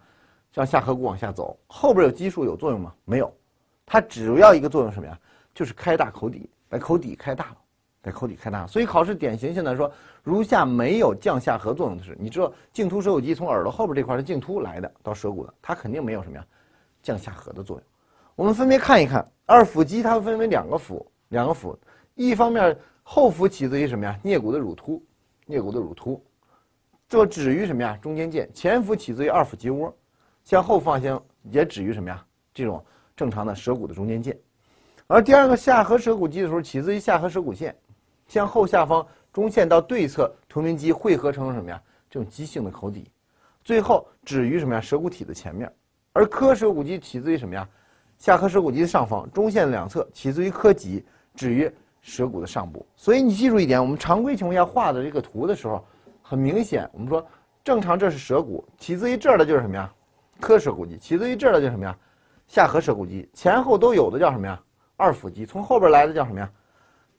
让下颌骨往下走。后边有基数有作用吗？没有。它只要一个作用什么呀？就是开大口底，把口底开大，了，把口底开大。了。所以考试典型现在说如下没有降下颌作用的是，你知道颈突舌骨肌从耳朵后边这块的颈突来的到舌骨的，它肯定没有什么呀，降下颌的作用。我们分别看一看二腹肌，它分为两个腹，两个腹。一方面后腹起自于什么呀？颞骨的乳突，颞骨的乳突。就止于什么呀？中间腱前腹起自于二腹肌窝，向后放行也止于什么呀？这种正常的舌骨的中间腱。而第二个下颌舌骨肌的时候，起自于下颌舌骨线，向后下方中线到对侧头鸣肌汇合成什么呀？这种肌性的口底，最后止于什么呀？舌骨体的前面。而颏舌骨肌起自于什么呀？下颌舌骨肌的上方中线两侧，起自于颏脊，止于舌骨的上部。所以你记住一点，我们常规情况下画的这个图的时候。很明显，我们说正常这是舌骨，起自于这儿的就是什么呀？颏舌骨肌，起自于这儿的就是什么呀？下颌舌骨肌，前后都有的叫什么呀？二腹肌，从后边来的叫什么呀？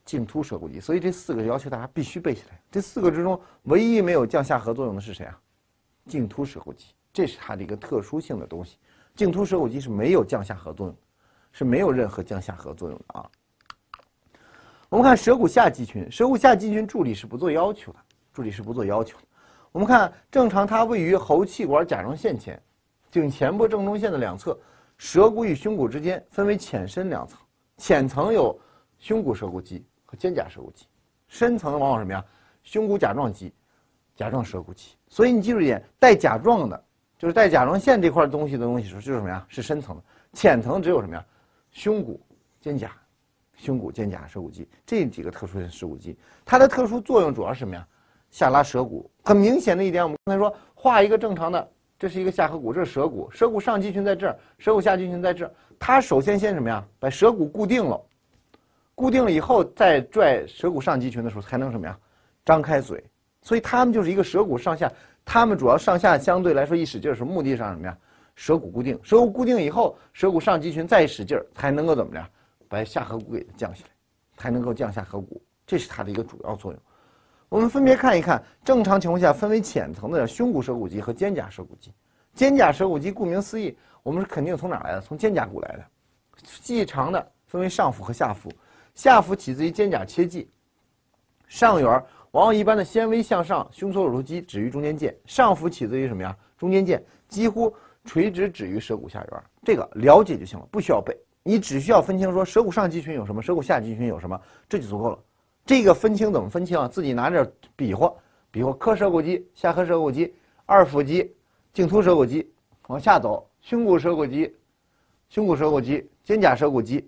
颈突舌骨肌。所以这四个要求大家必须背起来。这四个之中，唯一没有降下颌作用的是谁啊？颈突舌骨肌，这是它的一个特殊性的东西。颈突舌骨肌是没有降下颌作用，是没有任何降下颌作用的啊。我们看舌骨下肌群，舌骨下肌群助理是不做要求的。助理是不做要求。我们看正常，它位于喉气管甲状腺前颈前部正中线的两侧，舌骨与胸骨之间，分为浅深两层。浅层有胸骨舌骨肌和肩胛舌骨肌，深层往往什么呀？胸骨甲状肌、甲状舌骨肌。所以你记住一点，带甲状的，就是带甲状腺这块东西的东西时，就是什么呀？是深层的。浅层只有什么呀？胸骨、肩胛、胸骨肩胛舌骨肌这几个特殊的舌骨肌，它的特殊作用主要是什么呀？下拉舌骨，很明显的一点，我们刚才说画一个正常的，这是一个下颌骨，这是舌骨，舌骨上肌群在这儿，舌骨下肌群在这儿。它首先先什么呀？把舌骨固定了，固定了以后再拽舌骨上肌群的时候才能什么呀？张开嘴。所以它们就是一个舌骨上下，它们主要上下相对来说一使劲儿是目的上什么呀？舌骨固定，舌骨固定以后，舌骨上肌群再使劲儿才能够怎么着，把下颌骨给它降下来，才能够降下颌骨，这是它的一个主要作用。我们分别看一看，正常情况下分为浅层的胸骨舌骨肌和肩胛舌骨肌。肩胛舌骨肌顾名思义，我们是肯定从哪来的？从肩胛骨来的。细长的分为上腹和下腹，下腹起自于肩胛切迹，上缘往往一般的纤维向上。胸锁乳突肌止于中间腱，上腹起自于什么呀？中间腱几乎垂直止于舌骨下缘。这个了解就行了，不需要背。你只需要分清说舌骨上肌群有什么，舌骨下肌群有什么，这就足够了。这个分清怎么分清？啊？自己拿着比划，比划，克舌骨肌、下颌舌骨肌、二腹肌、颈突舌骨肌，往下走，胸骨舌骨肌、胸骨舌骨肌、肩胛舌骨肌，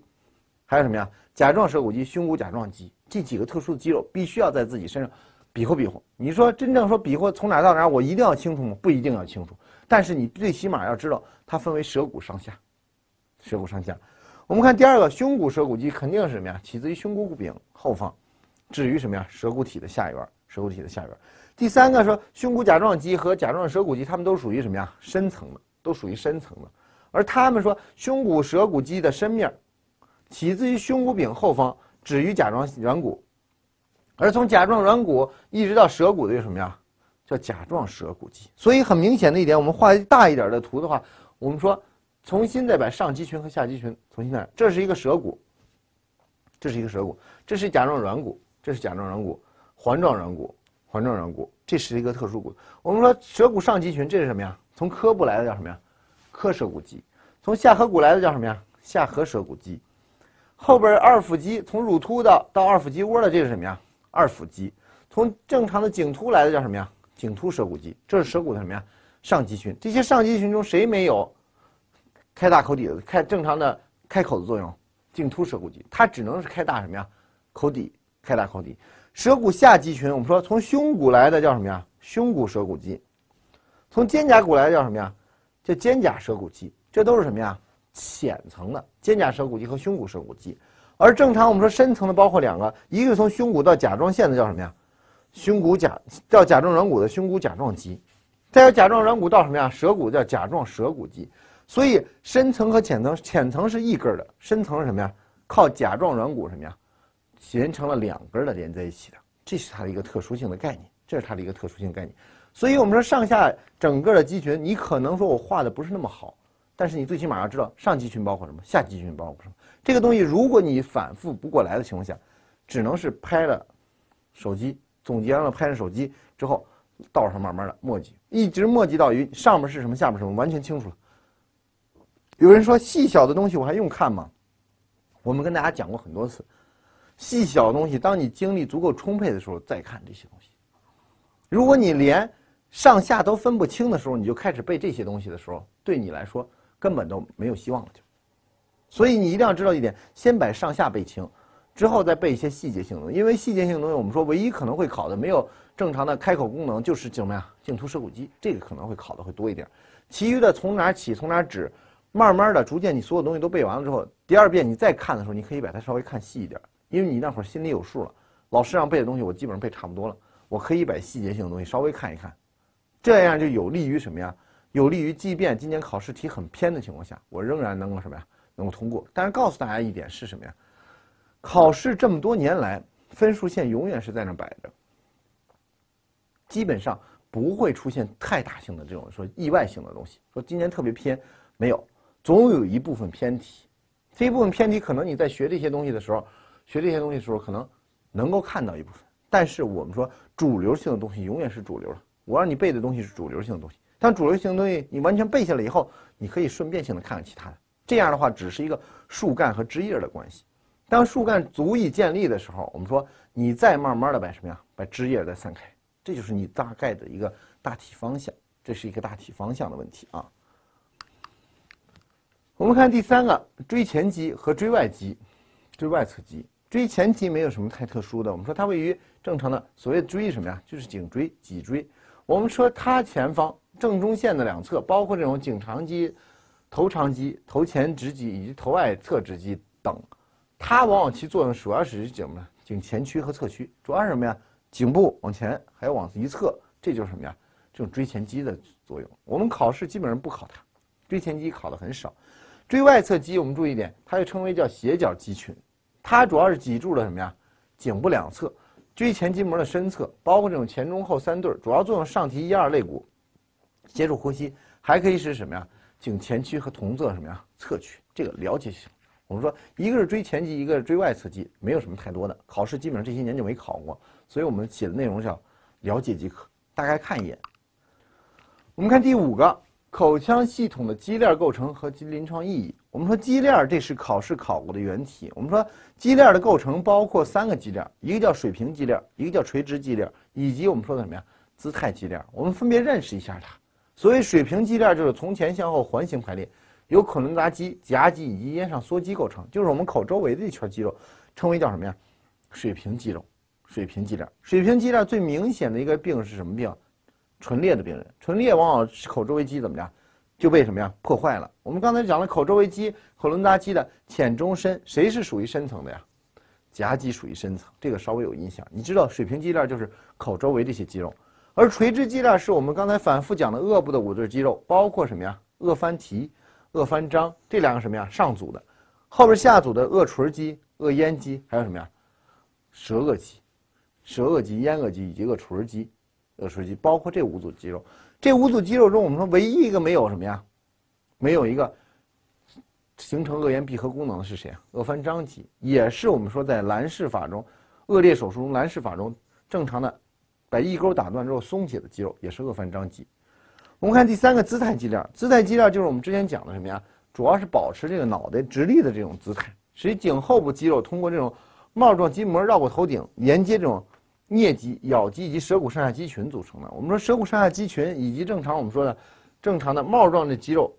还有什么呀？甲状舌骨肌、胸骨甲状肌，这几个特殊的肌肉必须要在自己身上比划比划。你说真正说比划从哪儿到哪儿，我一定要清楚吗？不一定要清楚，但是你最起码要知道它分为舌骨上下，舌骨上下。我们看第二个胸骨舌骨肌，肯定是什么呀？起自于胸骨柄后方。止于什么呀？舌骨体的下缘，舌骨体的下缘。第三个说，胸骨甲状肌和甲状舌骨肌，它们都属于什么呀？深层的，都属于深层的。而它们说，胸骨舌骨肌的深面起自于胸骨柄后方，止于甲状软骨。而从甲状软骨一直到舌骨的有什么呀？叫甲状舌骨肌。所以很明显的一点，我们画大一点的图的话，我们说重新再把上肌群和下肌群重新再，这是一个舌骨，这是一个舌骨，这是甲状软骨。这是甲状软骨，环状软骨，环状软骨，这是一个特殊骨。我们说舌骨上肌群，这是什么呀？从颏部来的叫什么呀？颏舌骨肌。从下颌骨来的叫什么呀？下颌舌骨肌。后边二腹肌，从乳突的到二腹肌窝的，这是什么呀？二腹肌。从正常的颈突来的叫什么呀？颈突舌骨肌。这是舌骨的什么呀？上肌群。这些上肌群中谁没有开大口底、开正常的开口的作用？颈突舌骨肌，它只能是开大什么呀？口底。开大靠底，舌骨下肌群，我们说从胸骨来的叫什么呀？胸骨舌骨肌，从肩胛骨来的叫什么呀？叫肩胛舌骨肌，这都是什么呀？浅层的肩胛舌骨肌和胸骨舌骨肌。而正常我们说深层的包括两个，一个从胸骨到甲状腺的叫什么呀？胸骨甲叫甲状软骨的胸骨甲状肌，再有甲状软骨到什么呀？舌骨叫甲状舌骨肌。所以深层和浅层，浅层是一根的，深层是什么呀？靠甲状软骨什么呀？形成了两根儿的连在一起的，这是它的一个特殊性的概念，这是它的一个特殊性概念。所以，我们说上下整个的肌群，你可能说我画的不是那么好，但是你最起码要知道上肌群包括什么，下肌群包括什么。这个东西，如果你反复不过来的情况下，只能是拍了手机，总结完了拍了手机之后，道上慢慢的墨迹，一直墨迹到于上面是什么，下面什么完全清楚了。有人说细小的东西我还用看吗？我们跟大家讲过很多次。细小东西，当你精力足够充沛的时候再看这些东西。如果你连上下都分不清的时候，你就开始背这些东西的时候，对你来说根本都没有希望了。就，所以你一定要知道一点：先把上下背清，之后再背一些细节性的东西。因为细节性的东西，我们说唯一可能会考的，没有正常的开口功能，就是什么呀？颈突舌骨肌，这个可能会考的会多一点。其余的从哪起，从哪止，慢慢的逐渐，你所有东西都背完了之后，第二遍你再看的时候，你可以把它稍微看细一点。因为你那会儿心里有数了，老师让背的东西我基本上背差不多了，我可以把细节性的东西稍微看一看，这样就有利于什么呀？有利于即便今年考试题很偏的情况下，我仍然能够什么呀？能够通过。但是告诉大家一点是什么呀？考试这么多年来，分数线永远是在那摆着，基本上不会出现太大性的这种说意外性的东西。说今年特别偏，没有，总有一部分偏题。这一部分偏题，可能你在学这些东西的时候。学这些东西的时候，可能能够看到一部分，但是我们说主流性的东西永远是主流的。我让你背的东西是主流性的东西，但主流性的东西你完全背下来以后，你可以顺便性的看看其他的。这样的话，只是一个树干和枝叶的关系。当树干足以建立的时候，我们说你再慢慢的把什么呀，把枝叶再散开，这就是你大概的一个大体方向。这是一个大体方向的问题啊。我们看第三个，椎前肌和椎外肌，椎外侧肌。椎前肌没有什么太特殊的，我们说它位于正常的所谓椎什么呀，就是颈椎脊椎。我们说它前方正中线的两侧，包括这种颈长肌、头长肌、头前直肌以及头外侧直肌等，它往往其作用主要是什么？颈前屈和侧屈，主要是什么呀？颈部往前，还有往一侧，这就是什么呀？这种椎前肌的作用。我们考试基本上不考它，椎前肌考的很少。椎外侧肌，我们注意一点，它又称为叫斜角肌群。它主要是脊柱的什么呀？颈部两侧椎前肌膜的深侧，包括这种前中后三对，主要作用上提一二肋骨，协助呼吸，还可以是什么呀？颈前区和同侧什么呀？侧区，这个了解就行。我们说一个是椎前肌，一个是椎外侧肌，没有什么太多的考试，基本上这些年就没考过，所以我们写的内容叫了解即可，大概看一眼。我们看第五个。口腔系统的肌链构成和其临床意义。我们说肌链，这是考试考过的原题。我们说肌链的构成包括三个肌链，一个叫水平肌链，一个叫垂直肌链，以及我们说的什么呀？姿态肌链。我们分别认识一下它。所谓水平肌链，就是从前向后环形排列，由口轮匝肌、颊肌以及咽上缩肌构成，就是我们口周围的一圈肌肉，称为叫什么呀？水平肌肉，水平肌链。水平肌链最明显的一个病是什么病？唇裂的病人，唇裂往往口周围肌怎么着，就被什么呀破坏了？我们刚才讲了口周围肌、口轮匝肌的浅、中、深，谁是属于深层的呀？颊肌属于深层，这个稍微有印象。你知道水平肌链就是口周围这些肌肉，而垂直肌链是我们刚才反复讲的颚部的五对肌肉，包括什么呀？颚翻提、颚翻张这两个什么呀？上组的，后边下组的颚唇肌、颚咽肌，还有什么呀？舌颚肌、舌颚肌、咽颚肌以及颚唇肌。恶舌肌包括这五组肌肉，这五组肌肉中，我们说唯一一个没有什么呀，没有一个形成恶言闭合功能的是谁啊？颚翻张肌也是我们说在蓝氏法中，恶劣手术中蓝氏法中正常的把翼沟打断之后松解的肌肉也是恶翻张肌。我们看第三个姿态肌链，姿态肌链就是我们之前讲的什么呀？主要是保持这个脑袋直立的这种姿态，使颈后部肌肉通过这种帽状筋膜绕过头顶，连接这种。颞肌、咬肌以及舌骨上下肌群组成的。我们说舌骨上下肌群以及正常我们说的正常的帽状的肌肉，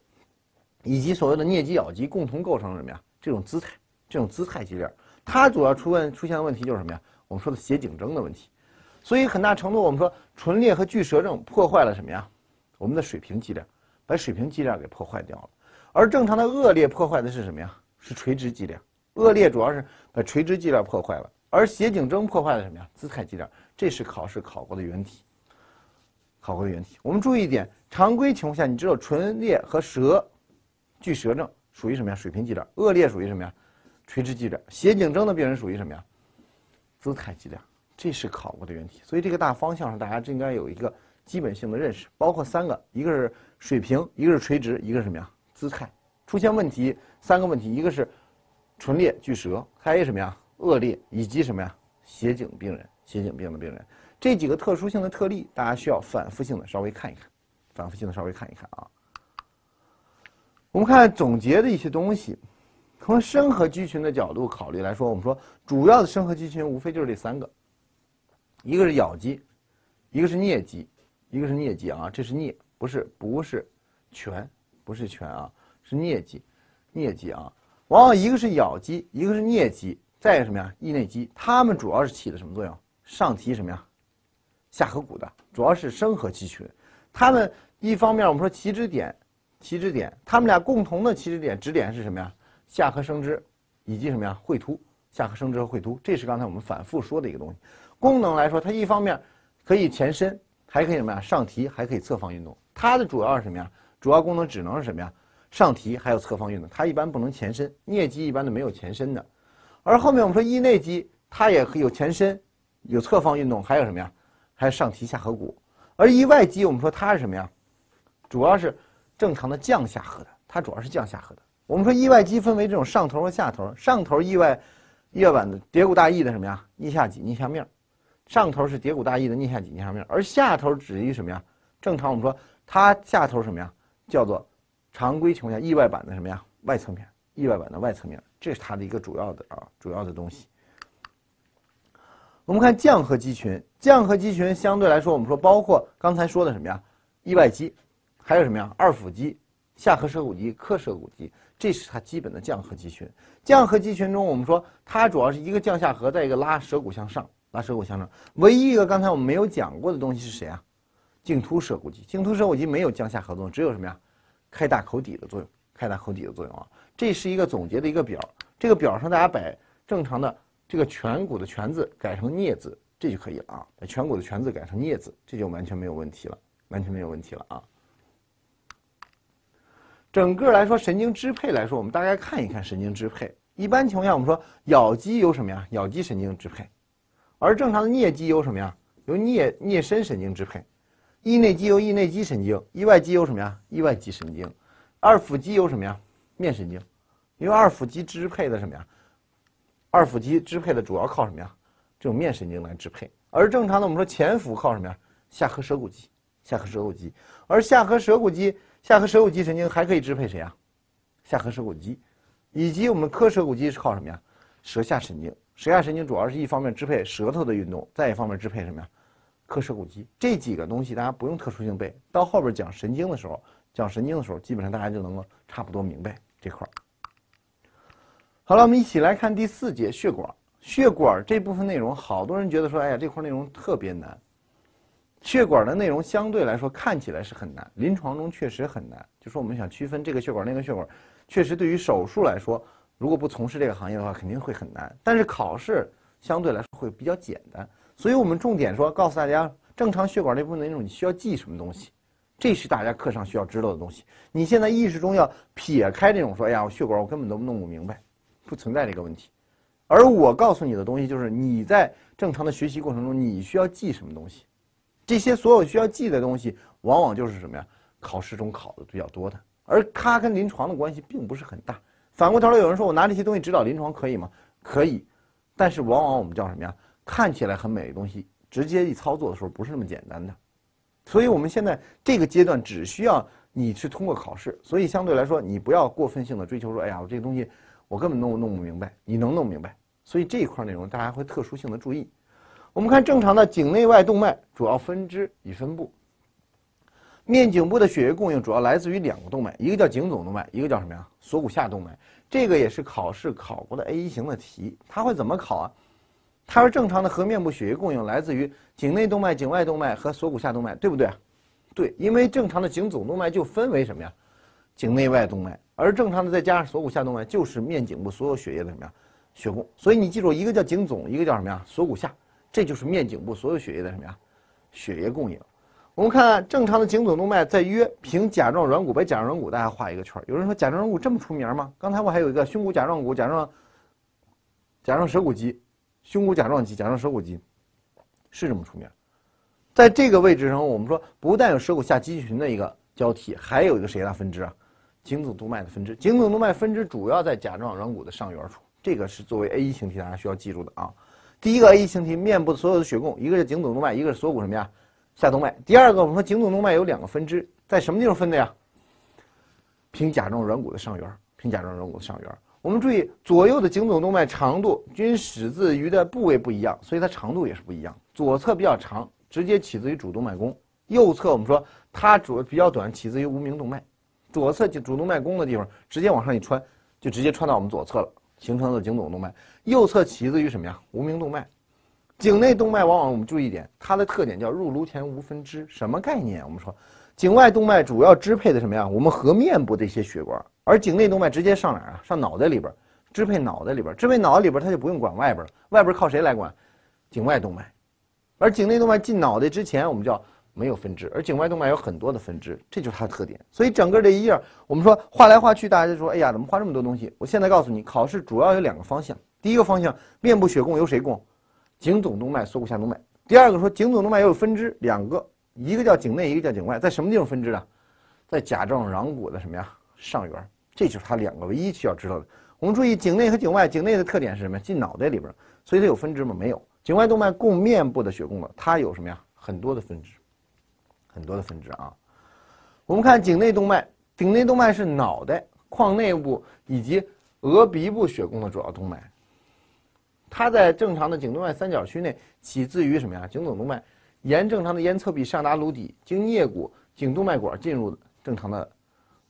以及所谓的颞肌、咬肌共同构成了什么呀？这种姿态，这种姿态肌链，它主要出问出现的问题就是什么呀？我们说的斜颈征的问题。所以很大程度我们说唇裂和巨舌症破坏了什么呀？我们的水平肌链，把水平肌链给破坏掉了。而正常的腭裂破坏的是什么呀？是垂直肌链。腭裂主要是把垂直肌链破坏了。而斜颈症破坏的什么呀？姿态肌张，这是考试考过的原题，考过的原题。我们注意一点，常规情况下，你知道唇裂和舌，巨舌症属于什么呀？水平肌张，腭裂属于什么呀？垂直肌张，斜颈症的病人属于什么呀？姿态肌张，这是考过的原题。所以这个大方向上，大家应该有一个基本性的认识，包括三个：一个是水平，一个是垂直，一个是什么呀？姿态。出现问题三个问题，一个是唇裂、巨舌，还有什么呀？恶劣以及什么呀？斜颈病人，斜颈病的病人，这几个特殊性的特例，大家需要反复性的稍微看一看，反复性的稍微看一看啊。我们看总结的一些东西，从深和肌群的角度考虑来说，我们说主要的深颌肌群无非就是这三个，一个是咬肌，一个是颞肌，一个是颞肌啊，这是颞，不是不是全，不是全啊，是颞肌，颞肌啊，往往一个是咬肌，一个是颞肌。再有什么呀？翼内肌，它们主要是起的什么作用？上提什么呀？下颌骨的主要是升和肌群。它们一方面我们说起止点，起止点，它们俩共同的起止点，止点是什么呀？下颌生殖，以及什么呀？喙突，下颌生殖和喙突。这是刚才我们反复说的一个东西。功能来说，它一方面可以前伸，还可以什么呀？上提，还可以侧方运动。它的主要是什么呀？主要功能只能是什么呀？上提，还有侧方运动。它一般不能前伸，颞肌一般的没有前伸的。而后面我们说翼内肌，它也有前身，有侧方运动，还有什么呀？还有上提下颌骨。而翼外肌，我们说它是什么呀？主要是正常的降下颌的，它主要是降下颌的。我们说意外肌分为这种上头和下头，上头意外翼外板的蝶骨大翼的什么呀？颞下脊颞下面，上头是蝶骨大翼的颞下脊颞下面，而下头指于什么呀？正常我们说它下头什么呀？叫做常规情况下意外板的什么呀？外侧面。意外板的外侧面，这是它的一个主要的啊主要的东西。我们看降颌肌群，降颌肌群相对来说，我们说包括刚才说的什么呀？意外肌，还有什么呀？二腹肌、下颌舌骨肌、颏舌骨肌，这是它基本的降颌肌群。降颌肌群中，我们说它主要是一个降下颌，再一个拉舌骨向上，拉舌骨向上。唯一一个刚才我们没有讲过的东西是谁啊？颈突舌骨肌。颈突舌骨肌没有降下颌作用，只有什么呀？开大口底的作用，开大口底的作用啊。这是一个总结的一个表，这个表上大家把正常的这个颧骨的颧字改成颞字，这就可以了啊。把颧骨的颧字改成颞字，这就完全没有问题了，完全没有问题了啊。整个来说，神经支配来说，我们大概看一看神经支配。一般情况下，我们说咬肌由什么呀？咬肌神经支配。而正常的颞肌由什么呀？由颞颞深神经支配。翼内肌由翼内肌神经，翼外肌由什么呀？翼外肌神经。二腹肌由什么呀？面神经。因为二腹肌支配的什么呀？二腹肌支配的主要靠什么呀？这种面神经来支配。而正常的我们说前腹靠什么呀？下颌舌骨肌，下颌舌骨肌。而下颌舌骨肌、下颌舌骨肌神经还可以支配谁呀？下颌舌骨肌，以及我们的舌骨肌是靠什么呀？舌下神经。舌下神经主要是一方面支配舌头的运动，再一方面支配什么呀？颏舌骨肌。这几个东西大家不用特殊性背，到后边讲神经的时候，讲神经的时候，基本上大家就能够差不多明白这块儿。好了，我们一起来看第四节血管。血管这部分内容，好多人觉得说，哎呀，这块内容特别难。血管的内容相对来说看起来是很难，临床中确实很难。就说我们想区分这个血管那个血管，确实对于手术来说，如果不从事这个行业的话，肯定会很难。但是考试相对来说会比较简单，所以我们重点说，告诉大家正常血管这部分内容你需要记什么东西，这是大家课上需要知道的东西。你现在意识中要撇开这种说，哎呀，我血管我根本都弄不明白。不存在这个问题，而我告诉你的东西就是你在正常的学习过程中你需要记什么东西，这些所有需要记的东西，往往就是什么呀？考试中考的比较多的，而它跟临床的关系并不是很大。反过头来有人说，我拿这些东西指导临床可以吗？可以，但是往往我们叫什么呀？看起来很美的东西，直接一操作的时候不是那么简单的。所以我们现在这个阶段只需要你去通过考试，所以相对来说，你不要过分性的追求说，哎呀，我这个东西。我根本弄弄不明白，你能弄明白？所以这一块内容大家会特殊性的注意。我们看正常的颈内外动脉主要分支与分布。面颈部的血液供应主要来自于两个动脉，一个叫颈总动脉，一个叫什么呀？锁骨下动脉。这个也是考试考过的 A 型的题，它会怎么考啊？它是正常的，颌面部血液供应来自于颈内动脉、颈外动脉和锁骨下动脉，对不对？对，因为正常的颈总动脉就分为什么呀？颈内外动脉。而正常的，再加上锁骨下动脉，就是面颈部所有血液的什么呀？血供。所以你记住，一个叫颈总，一个叫什么呀？锁骨下，这就是面颈部所有血液的什么呀？血液供应。我们看正常的颈总动脉，在约凭甲状软骨，把甲状软骨大家画一个圈。有人说，甲状软骨这么出名吗？刚才我还有一个胸骨甲状骨，甲状甲状舌骨肌，胸骨甲状肌，甲状舌骨肌，是这么出名。在这个位置上，我们说不但有舌骨下肌群的一个交替，还有一个谁来分支啊？颈总动脉的分支，颈总动脉分支主要在甲状软骨的上缘处，这个是作为 A 一型题大家需要记住的啊。第一个 A 型题，面部的所有的血供，一个是颈总动脉，一个是锁骨什么呀，下动脉。第二个，我们说颈总动脉有两个分支，在什么地方分的呀？平甲状软骨的上缘，平甲状软骨的上缘。我们注意，左右的颈总动脉长度均始自于的部位不一样，所以它长度也是不一样。左侧比较长，直接起自于主动脉弓；右侧我们说它主比较短，起自于无名动脉。左侧颈主动脉弓的地方，直接往上一穿，就直接穿到我们左侧了，形成了颈总动脉。右侧起自于什么呀？无名动脉。颈内动脉往往我们注意一点，它的特点叫入颅前无分支，什么概念？我们说，颈外动脉主要支配的什么呀？我们颌面部的一些血管，而颈内动脉直接上哪儿啊？上脑袋里边，支配脑袋里边，支配脑袋里边，它就不用管外边了，外边靠谁来管？颈外动脉。而颈内动脉进脑袋之前，我们叫。没有分支，而颈外动脉有很多的分支，这就是它的特点。所以整个这一页，我们说画来画去，大家就说：哎呀，怎么画这么多东西？我现在告诉你，考试主要有两个方向。第一个方向，面部血供由谁供？颈总动脉、锁骨下动脉。第二个说，颈总动脉又有分支，两个，一个叫颈内，一个叫颈外。在什么地方分支啊？在甲状软骨的什么呀上缘？这就是它两个唯一需要知道的。我们注意，颈内和颈外，颈内的特点是什么？进脑袋里边，所以它有分支吗？没有。颈外动脉供面部的血供了，它有什么呀？很多的分支。很多的分支啊，我们看颈内动脉。颈内动脉是脑袋眶内部以及额鼻部血供的主要动脉。它在正常的颈动脉三角区内起自于什么呀？颈总动脉沿正常的咽侧壁上达颅底，经颞骨颈动脉管进入正常的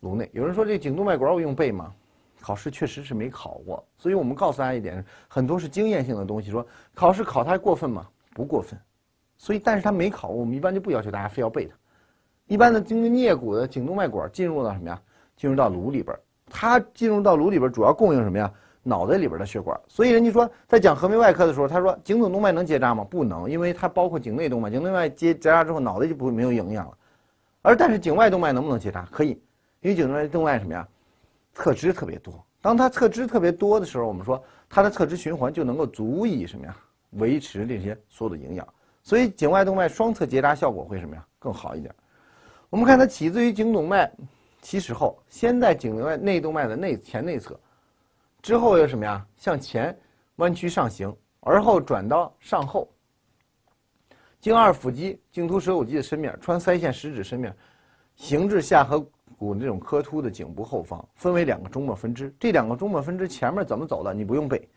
颅内。有人说这颈动脉管我用背吗？考试确实是没考过，所以我们告诉大家一点，很多是经验性的东西。说考试考它过分吗？不过分。所以，但是它没考，我们一般就不要求大家非要背它。一般的，经过颞骨的颈动脉管进入到什么呀？进入到颅里边。它进入到颅里边，主要供应什么呀？脑袋里边的血管。所以，人家说在讲颌面外科的时候，他说颈总动脉能结扎吗？不能，因为它包括颈内动脉、颈动脉结结扎之后，脑袋就不会没有营养了。而但是颈外动脉能不能结扎？可以，因为颈内动脉什么呀？侧支特别多。当它侧支特别多的时候，我们说它的侧支循环就能够足以什么呀？维持这些所有的营养。所以颈外动脉双侧结扎效果会什么呀？更好一点。我们看它起自于颈动脉起始后，先在颈外内动脉的内前内侧，之后又什么呀？向前弯曲上行，而后转到上后，经二腹肌、颈突舌骨肌的深面，穿腮腺食指深面，行至下颌骨那种髁突的颈部后方，分为两个中末分支。这两个中末分支前面怎么走的？你不用背，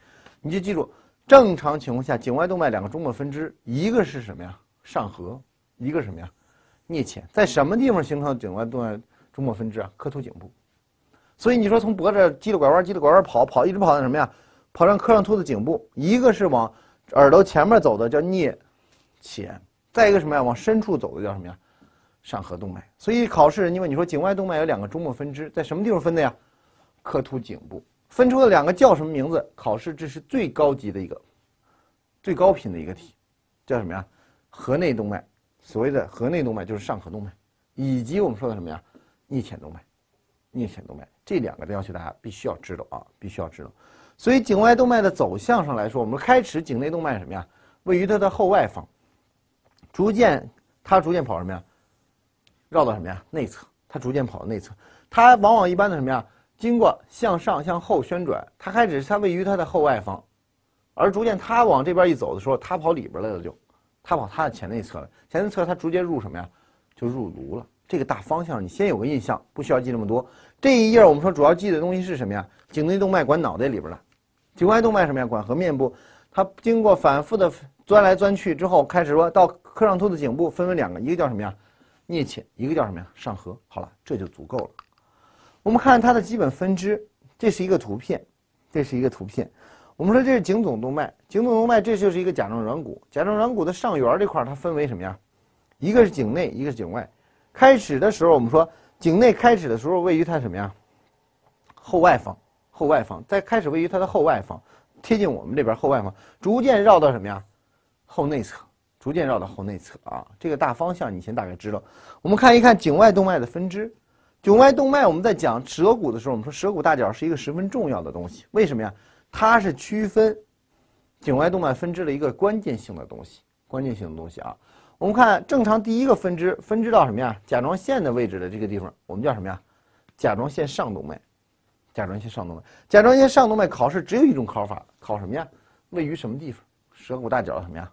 你就记住。正常情况下，颈外动脉两个终末分支，一个是什么呀？上颌，一个是什么呀？颞浅。在什么地方形成颈外动脉中末分支啊？髁突颈部。所以你说从脖子叽里拐弯，叽里拐弯跑，跑一直跑到什么呀？跑上髁上突的颈部。一个是往耳朵前面走的叫颞浅，再一个什么呀？往深处走的叫什么呀？上颌动脉。所以考试因为你说颈外动脉有两个终末分支，在什么地方分的呀？髁突颈部。分出了两个叫什么名字？考试这是最高级的一个，最高频的一个题，叫什么呀？颌内动脉，所谓的颌内动脉就是上颌动脉，以及我们说的什么呀？颞潜动脉，颞潜动脉这两个的要求大家必须要知道啊，必须要知道。所以颈外动脉的走向上来说，我们开始颈内动脉什么呀？位于它的后外方，逐渐它逐渐跑什么呀？绕到什么呀？内侧，它逐渐跑到内侧，它往往一般的什么呀？经过向上向后旋转，它开始它位于它的后外方，而逐渐它往这边一走的时候，它跑里边来了就，它跑它的前内侧了，前内侧它直接入什么呀？就入颅了。这个大方向你先有个印象，不需要记那么多。这一页我们说主要记的东西是什么呀？颈内动脉管脑袋里边的，颈外动脉什么呀？管颌面部。它经过反复的钻来钻去之后，开始说到克上突的颈部分为两个，一个叫什么呀？颞浅，一个叫什么呀？上颌。好了，这就足够了。我们看它的基本分支，这是一个图片，这是一个图片。我们说这是颈总动脉，颈总动脉这就是一个甲状软骨，甲状软骨的上缘这块儿它分为什么呀？一个是颈内，一个是颈外。开始的时候我们说颈内开始的时候位于它什么呀？后外方，后外方。在开始位于它的后外方，贴近我们这边后外方，逐渐绕到什么呀？后内侧，逐渐绕到后内侧啊。这个大方向你先大概知道。我们看一看颈外动脉的分支。颈外动脉，我们在讲舌骨的时候，我们说舌骨大角是一个十分重要的东西。为什么呀？它是区分颈外动脉分支的一个关键性的东西，关键性的东西啊。我们看正常第一个分支，分支到什么呀？甲状腺的位置的这个地方，我们叫什么呀？甲状腺上动脉，甲状腺上动脉。甲状腺上动脉考试只有一种考法，考什么呀？位于什么地方？舌骨大角什么呀？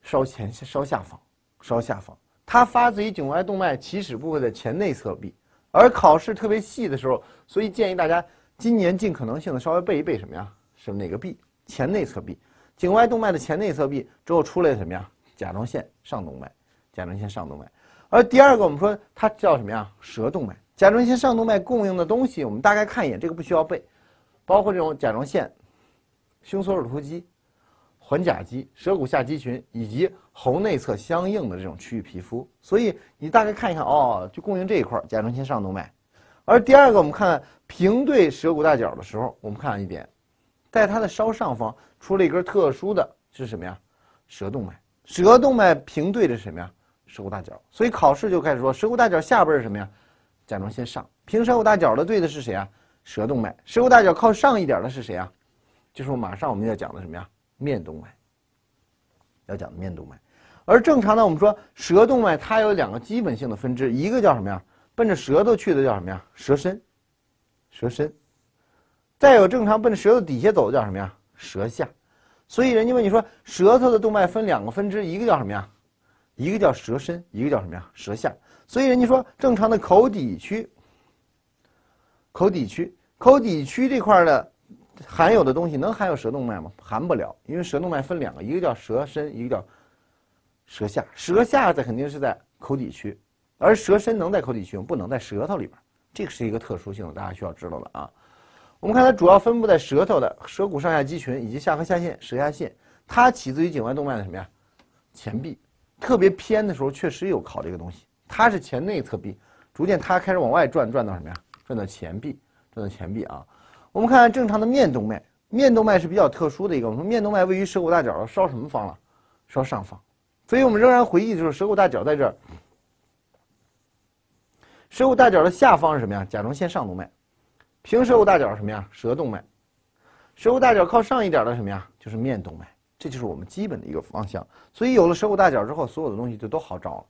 稍前稍下方，稍下方。它发自于颈外动脉起始部位的前内侧壁。而考试特别细的时候，所以建议大家今年尽可能性的稍微背一背什么呀？是哪个壁？前内侧壁，颈外动脉的前内侧壁之后出来什么呀？甲状腺上动脉，甲状腺上动脉。而第二个，我们说它叫什么呀？舌动脉。甲状腺上动脉供应的东西，我们大概看一眼，这个不需要背，包括这种甲状腺、胸锁乳突肌、环甲肌、舌骨下肌群以及。喉内侧相应的这种区域皮肤，所以你大概看一看哦，就供应这一块甲状腺上动脉。而第二个，我们看平对舌骨大角的时候，我们看一点，在它的稍上方出了一根特殊的，是什么呀？舌动脉。舌动脉平对着什么呀？舌骨大角。所以考试就开始说，舌骨大角下边是什么呀？甲状腺上。平舌骨大角的对的是谁啊？舌动脉。舌骨大角靠上一点的是谁啊？就是马上我们要讲的什么呀？面动脉。要讲的面动脉。而正常呢，我们说舌动脉它有两个基本性的分支，一个叫什么呀？奔着舌头去的叫什么呀？舌身，舌身。再有正常奔着舌头底下走的叫什么呀？舌下。所以人家问你说舌头的动脉分两个分支，一个叫什么呀？一个叫舌身，一个叫什么呀？舌下。所以人家说正常的口底区，口底区，口底区这块儿的含有的东西能含有舌动脉吗？含不了，因为舌动脉分两个，一个叫舌身，一个叫。舌下，舌下在肯定是在口底区，而舌身能在口底区，不能在舌头里边。这个是一个特殊性的，大家需要知道的啊。我们看它主要分布在舌头的舌骨上下肌群以及下颌下线、舌下线，它起自于颈外动脉的什么呀？前臂，特别偏的时候确实有考这个东西。它是前内侧壁，逐渐它开始往外转，转到什么呀？转到前臂，转到前臂啊。我们看正常的面动脉，面动脉是比较特殊的一个。我们说面动脉位于舌骨大角烧稍什么方了？稍上方。所以我们仍然回忆，就是舌骨大角在这儿。舌骨大角的下方是什么呀？甲状腺上动脉，平舌骨大角什么呀？舌动脉。舌骨大角靠上一点的什么呀？就是面动脉。这就是我们基本的一个方向。所以有了舌骨大角之后，所有的东西就都好找了。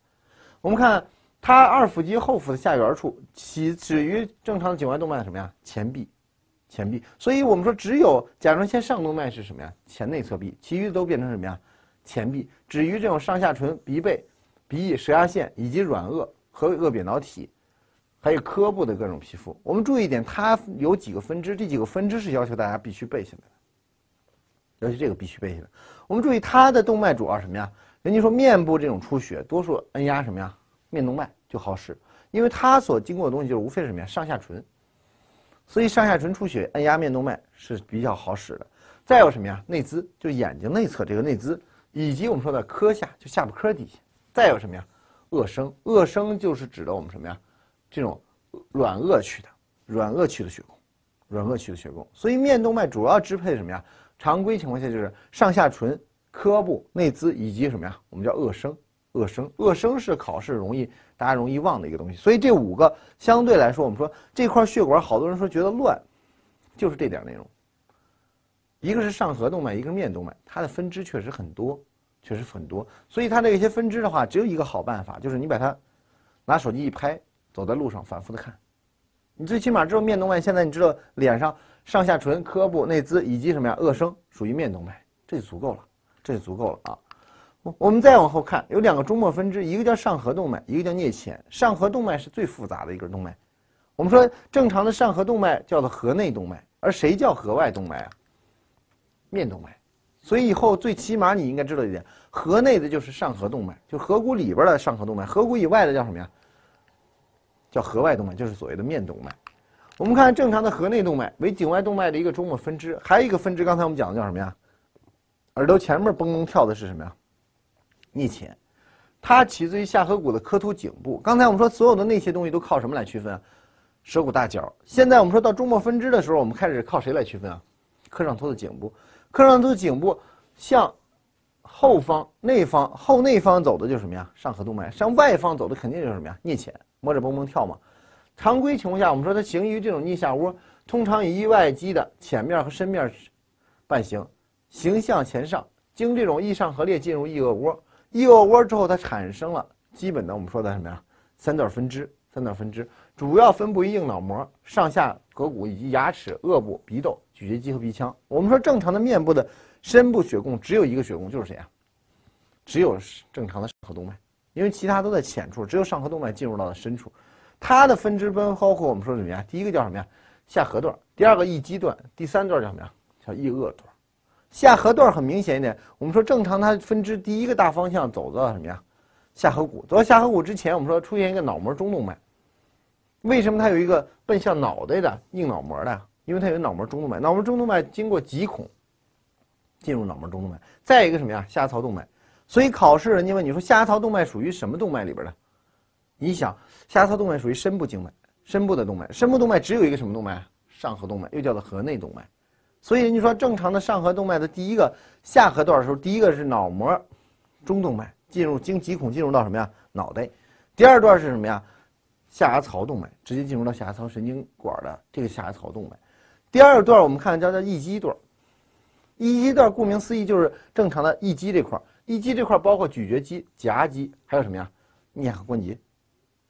我们看它二腹肌后腹的下缘处起止于正常的颈外动脉的什么呀？前壁，前壁。所以我们说，只有甲状腺上动脉是什么呀？前内侧壁，其余都变成什么呀？前臂止于这种上下唇、鼻背、鼻翼、舌压线以及软腭和腭扁桃体，还有颌部的各种皮肤。我们注意一点，它有几个分支，这几个分支是要求大家必须背下来的，尤其这个必须背下来。我们注意它的动脉主要什么呀？人家说面部这种出血，多数按压什么呀？面动脉就好使，因为它所经过的东西就是无非是什么呀？上下唇，所以上下唇出血，按压面动脉是比较好使的。再有什么呀？内眦，就眼睛内侧这个内眦。以及我们说的颏下，就下巴颏底下，再有什么呀？腭声，腭声就是指的我们什么呀？这种软腭区的，软腭区的血供，软腭区的血供。所以面动脉主要支配什么呀？常规情况下就是上下唇、颏部、内眦以及什么呀？我们叫腭声，腭声，腭声是考试容易，大家容易忘的一个东西。所以这五个相对来说，我们说这块血管，好多人说觉得乱，就是这点内容。一个是上颌动脉，一个是面动脉，它的分支确实很多，确实很多。所以它这些分支的话，只有一个好办法，就是你把它拿手机一拍，走在路上反复的看。你最起码知道面动脉。现在你知道脸上上下唇、颌部、内眦以及什么呀？额生属于面动脉，这就足够了，这就足够了啊！我们再往后看，有两个中末分支，一个叫上颌动脉，一个叫颞浅。上颌动脉是最复杂的一根动脉。我们说正常的上颌动脉叫做颌内动脉，而谁叫颌外动脉啊？面动脉，所以以后最起码你应该知道一点，颌内的就是上颌动脉，就颌骨里边的上颌动脉，颌骨以外的叫什么呀？叫颌外动脉，就是所谓的面动脉。我们看正常的颌内动脉为颈外动脉的一个终末分支，还有一个分支，刚才我们讲的叫什么呀？耳朵前面嘣嘣跳的是什么呀？颞前，它起自于下颌骨的髁突颈部。刚才我们说所有的那些东西都靠什么来区分？舌骨大角。现在我们说到中末分支的时候，我们开始靠谁来区分啊？髁上突的颈部。克上组颈部向后方内方、后内方走的就是什么呀？上颌动脉向外方走的肯定就是什么呀？颞浅。摸着蹦蹦跳嘛。常规情况下，我们说它行于这种颞下窝，通常以意外肌的浅面和深面伴行，行向前上，经这种翼上颌裂进入翼腭窝。翼腭窝之后，它产生了基本的我们说的什么呀？三段分支。三段分支主要分布于硬脑膜、上下颌骨以及牙齿、颚部、鼻窦。咀嚼肌和鼻腔。我们说正常的面部的深部血供只有一个血供，就是谁啊？只有正常的上颌动脉，因为其他都在浅处，只有上颌动脉进入到了深处。它的分支分包括我们说什么呀？第一个叫什么呀？下颌段，第二个易肌段，第三段叫什么呀？叫易腭段。下颌段很明显一点，我们说正常它分支第一个大方向走到什么呀？下颌骨。走到下颌骨之前，我们说出现一个脑膜中动脉。为什么它有一个奔向脑袋的硬脑膜的因为它有脑膜中动脉，脑膜中动脉经过棘孔进入脑膜中动脉，再一个什么呀？下牙槽动脉。所以考试人家问你说下牙槽动脉属于什么动脉里边的？你想下牙槽动脉属于深部静脉，深部的动脉，深部动脉只有一个什么动脉啊？上颌动脉，又叫做颌内动脉。所以人家说正常的上颌动脉的第一个下颌段的时候，第一个是脑膜中动脉进入经棘孔进入到什么呀？脑袋。第二段是什么呀？下牙槽动脉直接进入到下牙槽神经管的这个下牙槽动脉。第二段我们看叫叫易肌段，易肌段顾名思义就是正常的易肌这块儿，翼肌这块儿包括咀嚼肌、颊肌，还有什么呀？颞颌关节，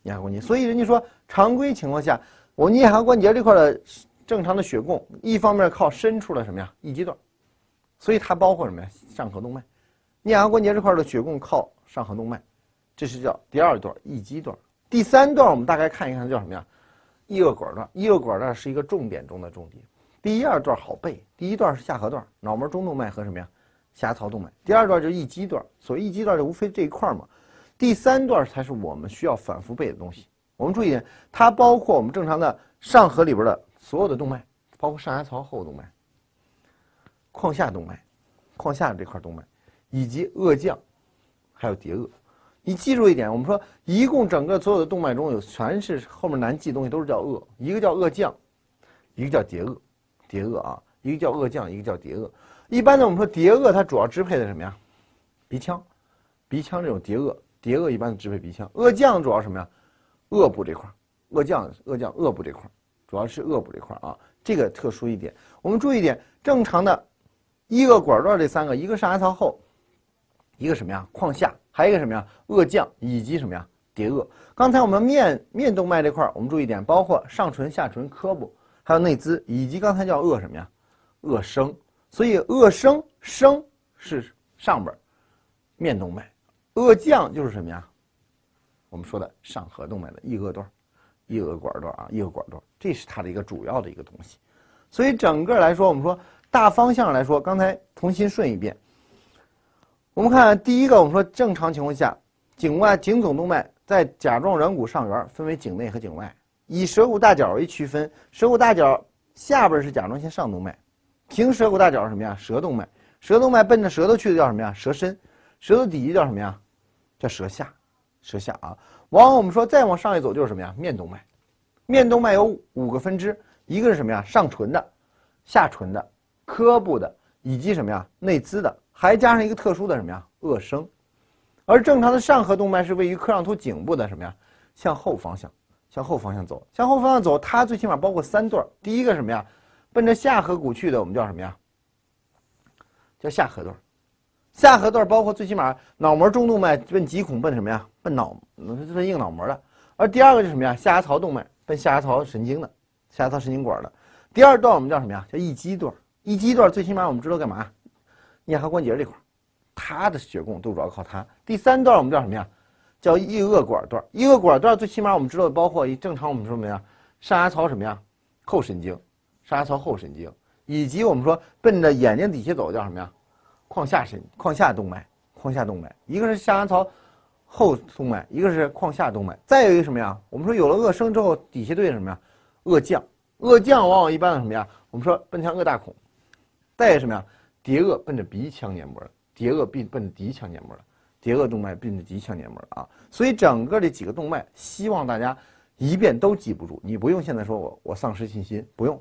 颞颌关节。所以人家说常规情况下，我颞颌关节这块的正常的血供，一方面靠深处的什么呀？易肌段，所以它包括什么呀？上颌动脉，颞颌关节这块的血供靠上颌动脉，这是叫第二段易肌段。第三段我们大概看一看叫什么呀？异腭管段，异腭管段是一个重点中的重点。第一二段好背，第一段是下颌段，脑门中动脉和什么呀？狭槽动脉。第二段就是翼肌段，所谓翼肌段就无非这一块嘛。第三段才是我们需要反复背的东西。我们注意点，它包括我们正常的上颌里边的所有的动脉，包括上牙槽后动脉、眶下动脉、眶下这块动脉，以及腭降，还有蝶腭。你记住一点，我们说一共整个所有的动脉中有全是后面难记东西，都是叫腭，一个叫腭降，一个叫蝶腭。蝶腭啊，一个叫腭降，一个叫蝶腭。一般呢，我们说蝶腭它主要支配的什么呀？鼻腔，鼻腔这种蝶腭，蝶腭一般支配鼻腔。腭降主要什么呀？腭部这块，腭降，腭降，颚部这块主要是腭部这块啊。这个特殊一点，我们注意一点，正常的，一颚管段这三个，一个上牙槽后，一个什么呀？眶下，还有一个什么呀？腭降以及什么呀？蝶腭。刚才我们面面动脉这块，我们注意一点，包括上唇、下唇、颏部。还有内资，以及刚才叫腭什么呀？腭升，所以腭升升是上边面动脉，腭降就是什么呀？我们说的上颌动脉的翼腭段、翼腭管段啊，翼腭管段，这是它的一个主要的一个东西。所以整个来说，我们说大方向来说，刚才重新顺一遍。我们看第一个，我们说正常情况下，颈外颈总动脉在甲状软骨上缘分为颈内和颈外。以舌骨大角为区分，舌骨大角下边是甲状腺上动脉，平舌骨大角什么呀？舌动脉，舌动脉奔着舌头去的叫什么呀？舌身，舌头底下叫什么呀？叫舌下，舌下啊。往往我们说再往上一走就是什么呀？面动脉，面动脉有五个分支，一个是什么呀？上唇的、下唇的、颏部的以及什么呀？内眦的，还加上一个特殊的什么呀？腭声。而正常的上颌动脉是位于髁上突颈部的什么呀？向后方向。向后方向走，向后方向走，它最起码包括三段。第一个什么呀？奔着下颌骨去的，我们叫什么呀？叫下颌段。下颌段包括最起码脑膜中动脉奔极孔奔什么呀？奔脑，奔硬脑膜的。而第二个是什么呀？下牙槽动脉奔下牙槽神经的，下牙槽神经管的。第二段我们叫什么呀？叫一肌段。一肌段最起码我们知道干嘛？颞颌关节这块，它的血供都主要靠它。第三段我们叫什么呀？叫翼颚管段，翼颚管段最起码我们知道包括正常我们说什么呀？上牙槽什么呀？后神经，上牙槽后神经，以及我们说奔着眼睛底下走叫什么呀？眶下神眶下动脉，眶下动脉，一个是上牙槽后动脉，一个是眶下动脉。再有一个什么呀？我们说有了腭声之后，底下对应什么呀？腭降，腭降往往一般的什么呀？我们说奔向腭大孔，再有什么呀？蝶腭奔着鼻腔黏膜蝶腭并奔着鼻腔黏膜了。结腭动脉并的急性粘膜啊，所以整个这几个动脉，希望大家一遍都记不住。你不用现在说我，我丧失信心，不用。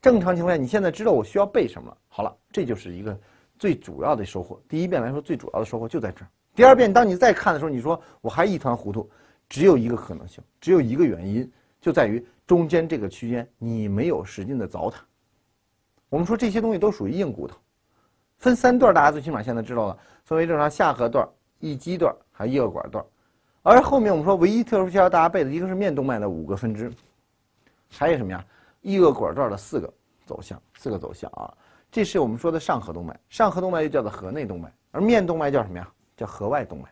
正常情况下，你现在知道我需要背什么。好了，这就是一个最主要的收获。第一遍来说，最主要的收获就在这儿。第二遍，当你再看的时候，你说我还一团糊涂，只有一个可能性，只有一个原因，就在于中间这个区间你没有使劲的凿它。我们说这些东西都属于硬骨头。分三段，大家最起码现在知道了，分为正常下颌段、翼肌段和翼腭管段。而后面我们说唯一特殊需要大家背的，一个是面动脉的五个分支，还有什么呀？翼腭管段的四个走向，四个走向啊。这是我们说的上颌动脉，上颌动脉又叫做颌内动脉，而面动脉叫什么呀？叫颌外动脉。